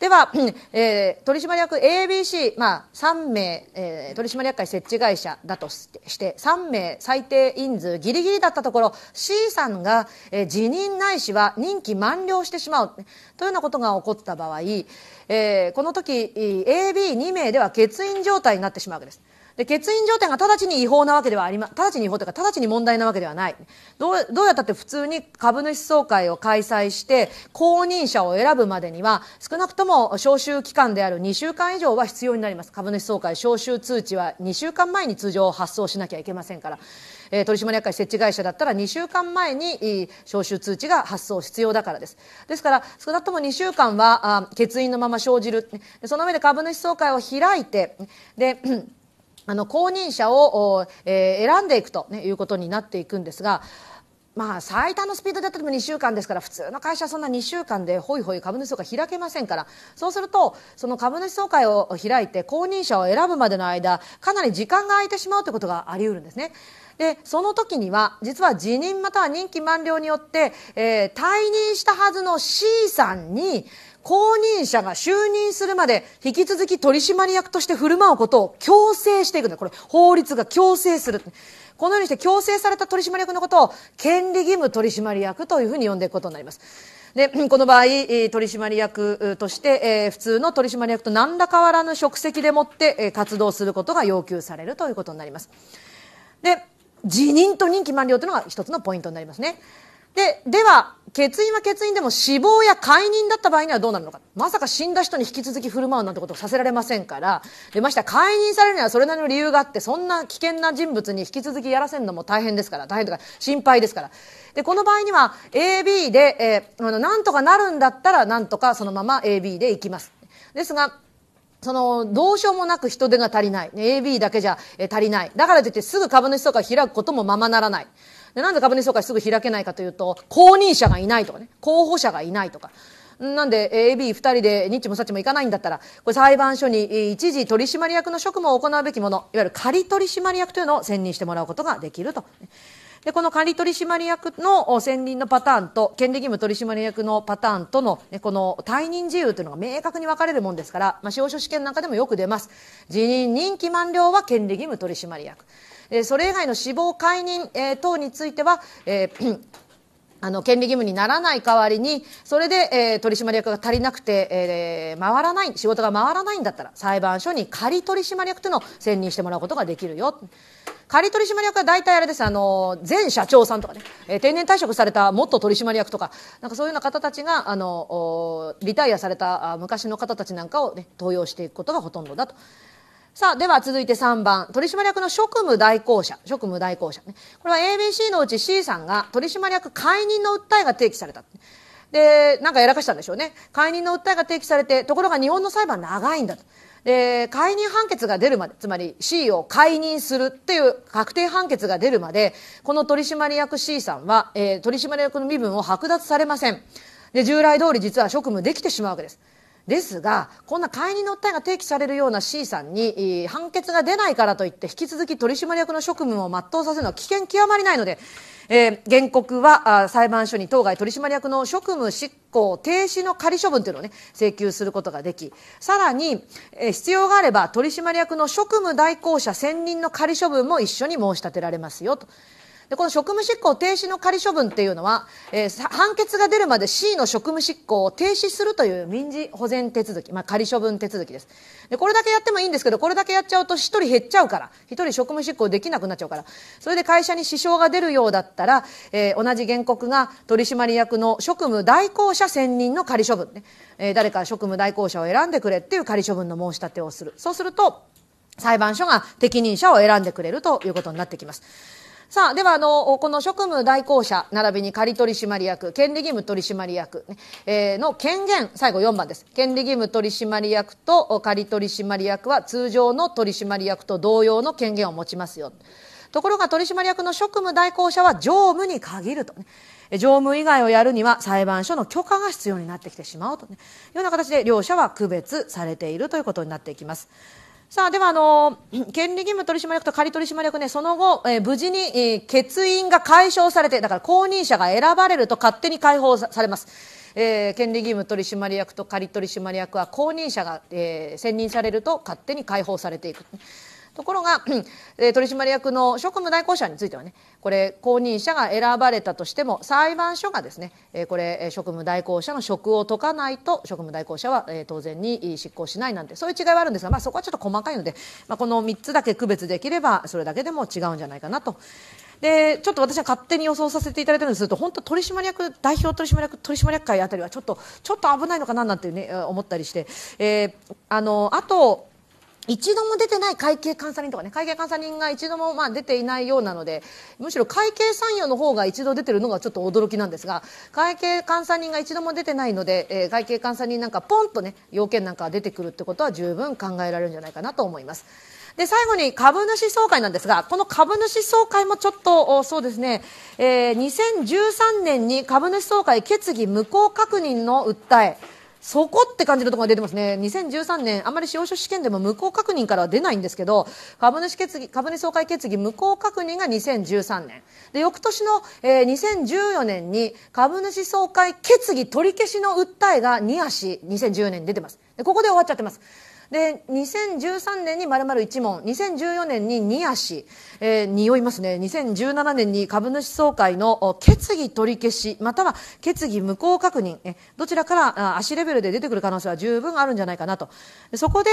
では、*clears throat* えー、取締役 ABC、まあ、3名、えー、取締役会設置会社だとして3名最低人数ギリギリだったところ C さんが、えー、辞任ないしは任期満了してしまうというようなことが起こった場合、えー、この時 AB2 名では欠員状態になってしまうわけです。で、欠員状態が直ちに違法なわけではありま、直ちに違法というか、直ちに問題なわけではない。どう、どうやったって普通に株主総会を開催して、公認者を選ぶまでには、少なくとも招集期間である2週間以上は必要になります。株主総会招集通知は2週間前に通常発送しなきゃいけませんから。え取締役会設置会社だったら2週間前に招集通知が発送必要だからです。ですから、少なくとも2週間は欠員のまま生じる。その上で株主総会を開いて、で、あの後任者を、え選んでいくと、ね、いうことになっていくんですが、まあ、最短のスピードでやっても2週間ですから普通の会社はそんな2週間でホイホイ株主総会開けませんからそうするとその株主総会を開いて後任者を選ぶまでの間かなり時間が空いてしまうということがあり得るんですね。でその時には実は辞任または任期満了によって、えー、退任したはずの C さんに後任者が就任するまで引き続き取締役として振る舞うことを強制していくんだこれ法律が強制するこのようにして強制された取締役のことを権利義務取締役というふうに呼んでいくことになりますでこの場合取締役として、えー、普通の取締役と何ら変わらぬ職責でもって活動することが要求されるということになりますで辞任と任期満了というのが一つのポイントになりますねで、では、欠員は欠員でも死亡や解任だった場合にはどうなるのか。まさか死んだ人に引き続き振る舞うなんてことをさせられませんから。で、ました、解任されるにはそれなりの理由があって、そんな危険な人物に引き続きやらせるのも大変ですから、大変とか心配ですから。で、この場合には AB で、えー、あの、なんとかなるんだったら、なんとかそのまま AB で行きます。ですが、その、どうしようもなく人手が足りない。AB だけじゃ足りない。だからといってすぐ株主総会を開くこともままならない。で、なんで株主総会すぐ開けないかというと、公認者がいないとかね、候補者がいないとか。なんで、AB2 人でニッチもサッチも行かないんだったら、これ裁判所に一時取締役の職務を行うべきもの、いわゆる仮取締役というのを選任してもらうことができると。で、この仮取締役の選任のパターンと、権利義務取締役のパターンとの、この退任自由というのが明確に分かれるもんですから、まあ、司法書試験なんかでもよく出ます。辞任任期満了は権利義務取締役。えそれ以外の死亡解任、え等については、えー *clears throat* あの、権利義務にならない代わりに、それで、えー、取締役が足りなくて、えー、回らない、仕事が回らないんだったら、裁判所に仮取締役というのを選任してもらうことができるよ。仮取締役は大体あれです、あの、前社長さんとかね、えー、定年退職された元取締役とか、なんかそういうような方たちが、あの、リタイアされた昔の方たちなんかをね、登用していくことがほとんどだと。さあ、では続いて3番。取締役の職務代行者。職務代行者ね。これは ABC のうち C さんが取締役解任の訴えが提起された。で、なんかやらかしたんでしょうね。解任の訴えが提起されて、ところが日本の裁判長いんだと。で、解任判決が出るまで、つまり C を解任するっていう確定判決が出るまで、この取締役 C さんは、えー、取締役の身分を剥奪されません。で、従来通り実は職務できてしまうわけです。ですがこんな解任の訴えが提起されるような C さんに判決が出ないからといって引き続き取締役の職務を全うさせるのは危険極まりないので、えー、原告は裁判所に当該取締役の職務執行停止の仮処分というのを、ね、請求することができさらに、えー、必要があれば取締役の職務代行者選任の仮処分も一緒に申し立てられますよと。で、この職務執行停止の仮処分っていうのは、えー、判決が出るまで C の職務執行を停止するという民事保全手続き、まあ、仮処分手続きです。で、これだけやってもいいんですけど、これだけやっちゃうと1人減っちゃうから、1人職務執行できなくなっちゃうから、それで会社に支障が出るようだったら、えー、同じ原告が取締役の職務代行者選任の仮処分ね、えー、誰か職務代行者を選んでくれっていう仮処分の申し立てをする。そうすると、裁判所が適任者を選んでくれるということになってきます。さあ、では、あの、この職務代行者、並びに仮取締役、権利義務取締役、ね、えー、の権限、最後4番です。権利義務取締役と仮取締役は通常の取締役と同様の権限を持ちますよ。ところが取締役の職務代行者は常務に限ると、ね。常務以外をやるには裁判所の許可が必要になってきてしまうと、ね、いうような形で両者は区別されているということになっていきます。さあ、では、あの、権利義務取締役と仮取締役ね、その後、えー、無事に、えー、欠員が解消されて、だから公認者が選ばれると勝手に解放されます。えー、権利義務取締役と仮取締役は公認者が、えー、選任されると勝手に解放されていく。ところが、*clears throat* えー、取締役の職務代行者についてはねこれ後任者が選ばれたとしても裁判所がですね、えー、これ職務代行者の職を解かないと職務代行者は、えー、当然に執行しないなんてそういう違いはあるんですが、まあ、そこはちょっと細かいので、まあ、この3つだけ区別できればそれだけでも違うんじゃないかなと。でちょっと私は勝手に予想させていただいたんですると、本当取締役代表取締役取締役会あたりはちょっとちょっと危ないのかななんて、ね、思ったりして、えー、あのあと一度も出てない会計監査人とかね、会計監査人が一度もまあ出ていないようなので、むしろ会計参与の方が一度出てるのがちょっと驚きなんですが、会計監査人が一度も出てないので、えー、会計監査人なんかポンとね、要件なんか出てくるってことは十分考えられるんじゃないかなと思います。で、最後に株主総会なんですが、この株主総会もちょっと、そうですね、えー、2013年に株主総会決議無効確認の訴え、そこって感じのところが出てますね。2013年、あんまり使用書試験でも無効確認からは出ないんですけど、株主決議、株主総会決議無効確認が2013年。で、翌年の、えー、2014年に株主総会決議取り消しの訴えが2足、2014年に出てます。で、ここで終わっちゃってます。で2013年に丸々1問2014年に2足、えー、匂いますね2017年に株主総会の決議取り消しまたは決議無効確認えどちらから足レベルで出てくる可能性は十分あるんじゃないかなとそこで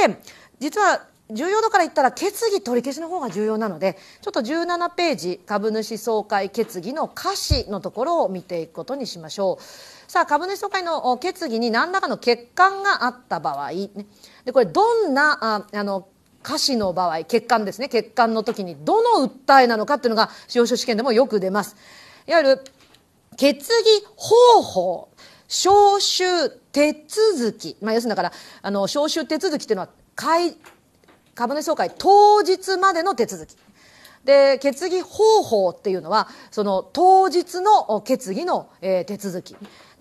実は重要度から言ったら決議取り消しの方が重要なのでちょっと17ページ株主総会決議の歌詞のところを見ていくことにしましょうさあ株主総会の決議に何らかの欠陥があった場合、ね、でこれどんなああの下肢の場合血管ですね血管の時にどの訴えなのかっていうのが司法書試験でもよく出ますいわゆる決議方法招集手続き、まあ、要するにだからあの招集手続きっていうのは会株主総会当日までの手続きで決議方法っていうのはその当日の決議の、えー、手続き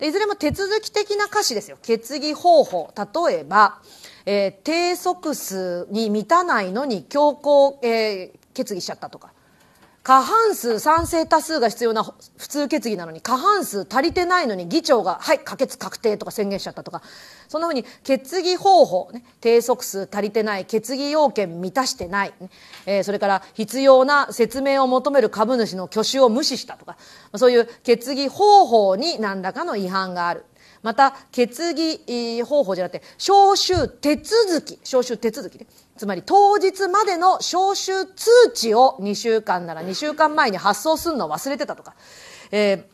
いずれも手続き的な歌詞ですよ。決議方法。例えば、えー、定則数に満たないのに強行、えー、決議しちゃったとか。過半数賛成多数が必要な普通決議なのに過半数足りてないのに議長が「はい可決確定」とか宣言しちゃったとかそんなふうに決議方法、ね、定則数足りてない決議要件満たしてない、ねえー、それから必要な説明を求める株主の挙手を無視したとかそういう決議方法に何らかの違反がある。また決議方法じゃなくて招集手続き招集手続きねつまり当日までの招集通知を2週間なら2週間前に発送するのを忘れてたとか、え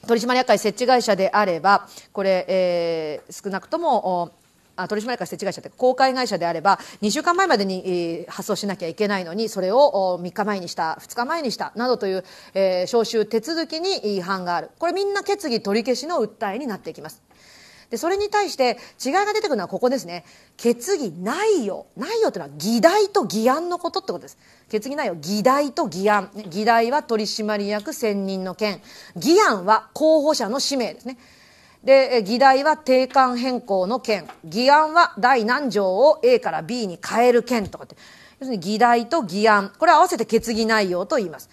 ー、取締役会設置会社であれば、これ、えー、少なくとも、あ取締役会設置会社って公開会社であれば2週間前までに、発送しなきゃいけないのにそれを3日前にした2日前にしたなどという、えー、招集手続きに違反があるこれみんな決議取り消しの訴えになっていきます。でそれに対して違いが出てくるのはここですね決議内容内容というのは議題と議案のことってことです決議内容議題と議案議題は取締役選任の件議案は候補者の氏名ですねで議題は定款変更の件議案は第何条を A から B に変える件とかって要するに議題と議案これ合わせて決議内容と言います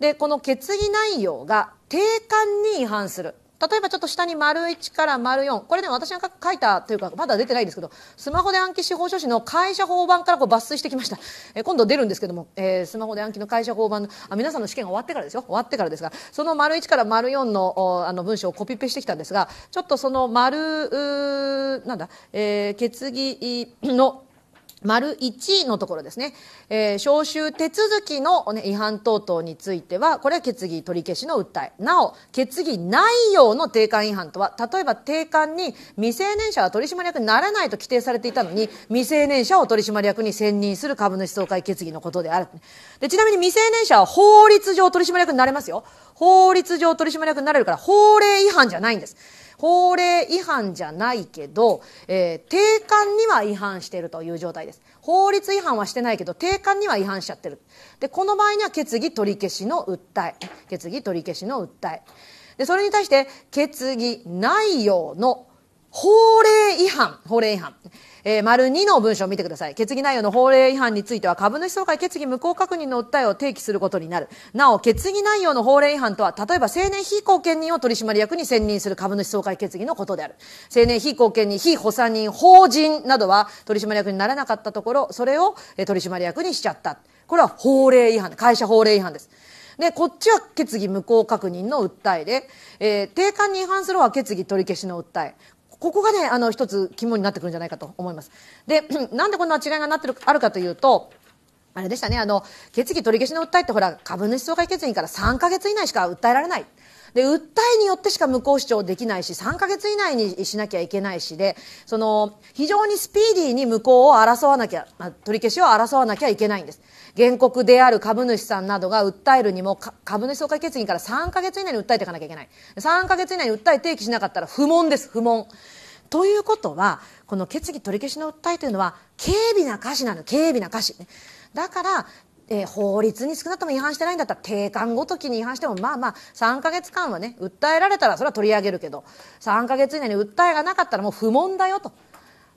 でこの決議内容が定款に違反する例えばちょっと下に丸1から丸4。これね、私が書いたというか、まだ出てないんですけど、スマホで暗記司法書士の会社法版からこう抜粋してきました。えー、今度出るんですけども、えー、スマホで暗記の会社法版の、あ、皆さんの試験が終わってからですよ。終わってからですが、その丸1から丸4の、あの文章をコピペしてきたんですが、ちょっとその丸、なんだ、えー、決議の、丸1のところですね、えー、招集手続きの、ね、違反等々については、これは決議取り消しの訴え。なお、決議内容の定款違反とは、例えば定款に未成年者は取締役にならないと規定されていたのに、未成年者を取締役に選任する株主総会決議のことである。でちなみに未成年者は法律上取締役になれますよ。法律上取締役になれるから、法令違反じゃないんです。法令違反じゃないけど、えー、定款には違反しているという状態です。法律違反はしてないけど、定款には違反しちゃってる。で、この場合には決議取り消しの訴え。決議取り消しの訴え。で、それに対して、決議内容の法令違反。法令違反。えー、丸2の文書を見てください。決議内容の法令違反については株主総会決議無効確認の訴えを提起することになる。なお、決議内容の法令違反とは、例えば青年非公権人を取締役に選任する株主総会決議のことである。青年非公権人、非補佐人、法人などは取締役にならなかったところ、それを取締役にしちゃった。これは法令違反、会社法令違反です。で、こっちは決議無効確認の訴えで、えー、定款に違反するは決議取り消しの訴え。ここがね、あの、一つ肝になってくるんじゃないかと思います。で、*clears throat* なんでこんな違いがなってる、あるかというと、あれでしたね、あの、決議取り消しの訴えってほら、株主総会決議から3ヶ月以内しか訴えられない。で、訴えによってしか無効主張できないし、3ヶ月以内にしなきゃいけないしで、その、非常にスピーディーに無効を争わなきゃ、まあ、取り消しを争わなきゃいけないんです。原告である株主さんなどが訴えるにも、株主総会決議から3ヶ月以内に訴えていかなきゃいけない。3ヶ月以内に訴え提起しなかったら不問です、不問。ということはこの決議取り消しの訴えというのは軽微な瑕疵なの軽微な瑕疵、ね、だからえー、法律に少なくとも違反してないんだったら定款ごときに違反してもまあまあ3か月間はね訴えられたらそれは取り上げるけど3か月以内に訴えがなかったらもう不問だよと。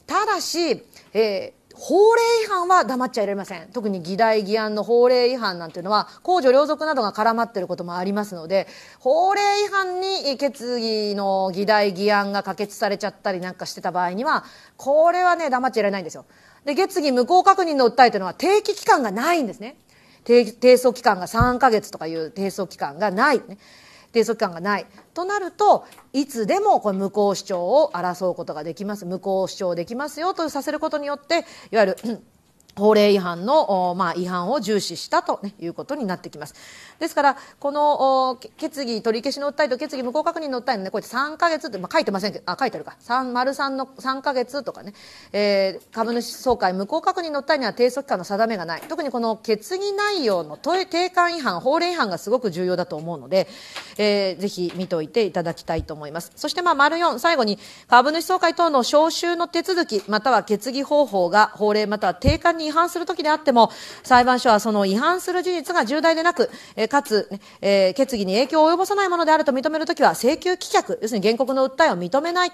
ただし、えー法令違反は黙っちゃいられません特に議題議案の法令違反なんていうのは公序良俗などが絡まってることもありますので法令違反に決議の議題議案が可決されちゃったりなんかしてた場合にはこれはね黙っちゃいられないんですよで決議無効確認の訴えというのは定期期間がないんですね提訴期間が3ヶ月とかいう提訴期間がない、ね、提訴期間がないとなるといつでもこれ無効主張を争うことができます無効主張できますよとさせることによっていわゆる法令違反の、まあ、違反を重視したということになってきます。ですから、この決議取り消しの訴えと決議無効確認の訴えのね、こうやって3ヶ月って、まあ、書いてませんけど、あ、書いてあるか。3、丸3の3ヶ月とかね、えー、株主総会無効確認の訴えには定則間の定めがない。特にこの決議内容の定款違反、法令違反がすごく重要だと思うので、えー、ぜひ見ておいていただきたいと思います。そして、まあ、丸四、最後に株主総会等の招集の手続き、または決議方法が法令または定款にに違反するときであっても、裁判所はその違反する事実が重大でなく、えかつ、えー、決議に影響を及ぼさないものであると認めるときは、請求棄却、要するに原告の訴えを認めない。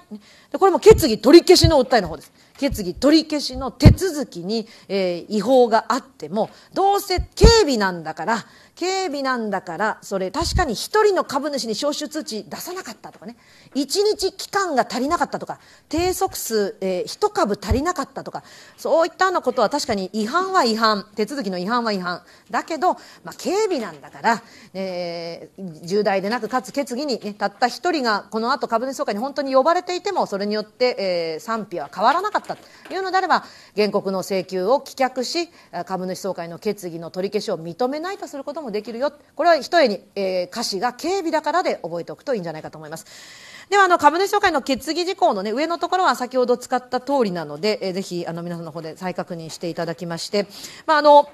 これも決議取り消しの訴えの方です。決議取り消しの手続きに、えー、違法があっても、どうせ警備なんだから、警備なんだからそれ確かに1人の株主に招集通知出さなかったとかね1日期間が足りなかったとか低速数、えー、1株足りなかったとかそういったようなことは確かに違反は違反手続きの違反は違反だけど、まあ、警備なんだから、えー、重大でなくかつ決議に、ね、たった1人がこのあと株主総会に本当に呼ばれていてもそれによって、えー、賛否は変わらなかったというのであれば原告の請求を棄却し株主総会の決議の取り消しを認めないとすることもできるよこれはひとえに、えー、歌詞が軽微だからで覚えておくといいんじゃないかと思いますではあの株主総会の決議事項の、ね、上のところは先ほど使った通りなので、えー、ぜひあの皆さんの方で再確認していただきまして、まあ、あの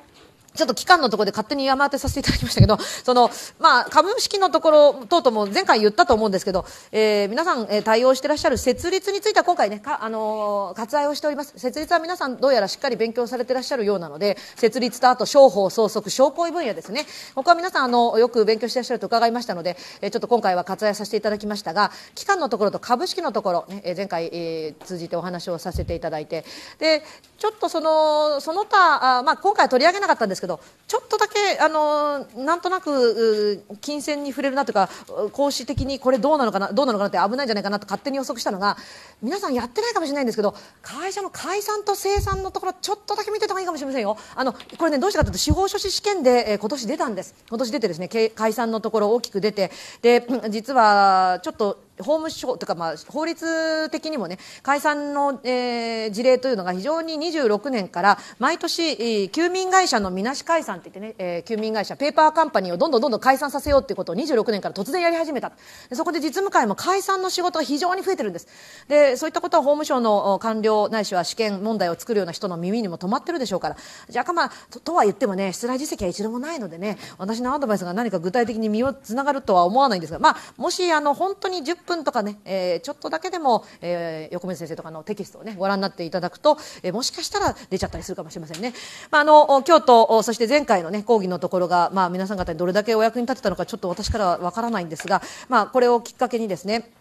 ちょっと期間のところで勝手に山当てさせていただきましたけど、*laughs* その、まあ、株式のところ、等々とも前回言ったと思うんですけど、えー、皆さん、えー、対応してらっしゃる設立については今回ね、かあのー、割愛をしております。設立は皆さんどうやらしっかり勉強されてらっしゃるようなので、設立とあと、商法、相続、商工分野ですね。ここは皆さん、あの、よく勉強してらっしゃると伺いましたので、えー、ちょっと今回は割愛させていただきましたが、期間のところと株式のところ、ね、えー、前回、えー、通じてお話をさせていただいて、で、ちょっとその、その他、あまあ、今回は取り上げなかったんですけど、けどちょっとだけあのなんとなく金銭に触れるなというか公私的にこれどうなのかなどうなのかなって危ないんじゃないかなと勝手に予測したのが皆さんやってないかもしれないんですけど会社の解散と清算のところちょっとだけ見てた方がいいかもしれませんよあのこれねどうしてかというと司法書士試験で、えー、今年出たんです今年出てですね解散のところ大きく出てで実はちょっと法務省とか、まあ、法律的にもね、解散の、えー、事例というのが非常に26年から毎年、休眠会社のみなし解散って言ってね、えー、休眠会社、ペーパーカンパニーをどんどんどんどん解散させようっていうことを26年から突然やり始めた。そこで実務会も解散の仕事が非常に増えてるんです。で、そういったことは法務省の官僚ないしは試験問題を作るような人の耳にも止まってるでしょうから。じゃあ、まあ、ととは言ってもね、出題実績は一度もないのでね、私のアドバイスが何か具体的に身をつながるとは思わないんですが、まあ、もし、あの、本当に10分とかね、えー、ちょっとだけでも、えー、横目先生とかのテキストをねご覧になっていただくと、えー、もしかしたら出ちゃったりするかもしれませんね。まあ、あの京都そして前回のね講義のところが、まあ、皆さん方にどれだけお役に立てたのかちょっと私からはわからないんですが、まあ、これをきっかけにですね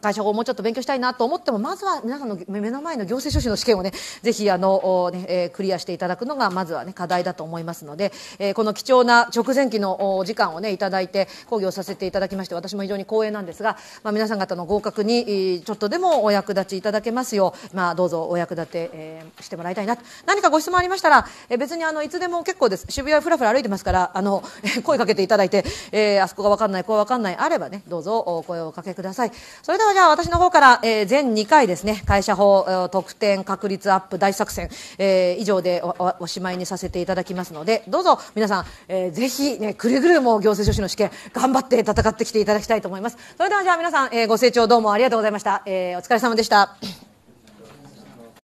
会社法をもうちょっと勉強したいなと思っても、まずは皆さんの目の前の行政書士の試験をね、ぜひ、あの、ね、えクリアしていただくのが、まずはね、課題だと思いますので、えこの貴重な直前期のお時間をね、いただいて、講義をさせていただきまして、私も非常に光栄なんですが、まあ、皆さん方の合格に、ちょっとでもお役立ちいただけますよう、まあ、どうぞお役立て、えしてもらいたいなと。何かご質問ありましたら、え別に、あの、いつでも結構です。渋谷ふらふら歩いてますから、あの、声かけていただいて、えあそこがわかんない、こうわかんない、あればね、どうぞお声をおかけください。それでではじゃあ私の方から、えー、全2回ですね、会社法、特典確率アップ大作戦、えー、以上でおおしまいにさせていただきますので、どうぞ皆さん、えー、ぜひね、くれぐれも行政書士の試験、頑張って戦ってきていただきたいと思います。それではじゃあ皆さん、えー、ご清聴どうもありがとうございました。えー、お疲れ様でした。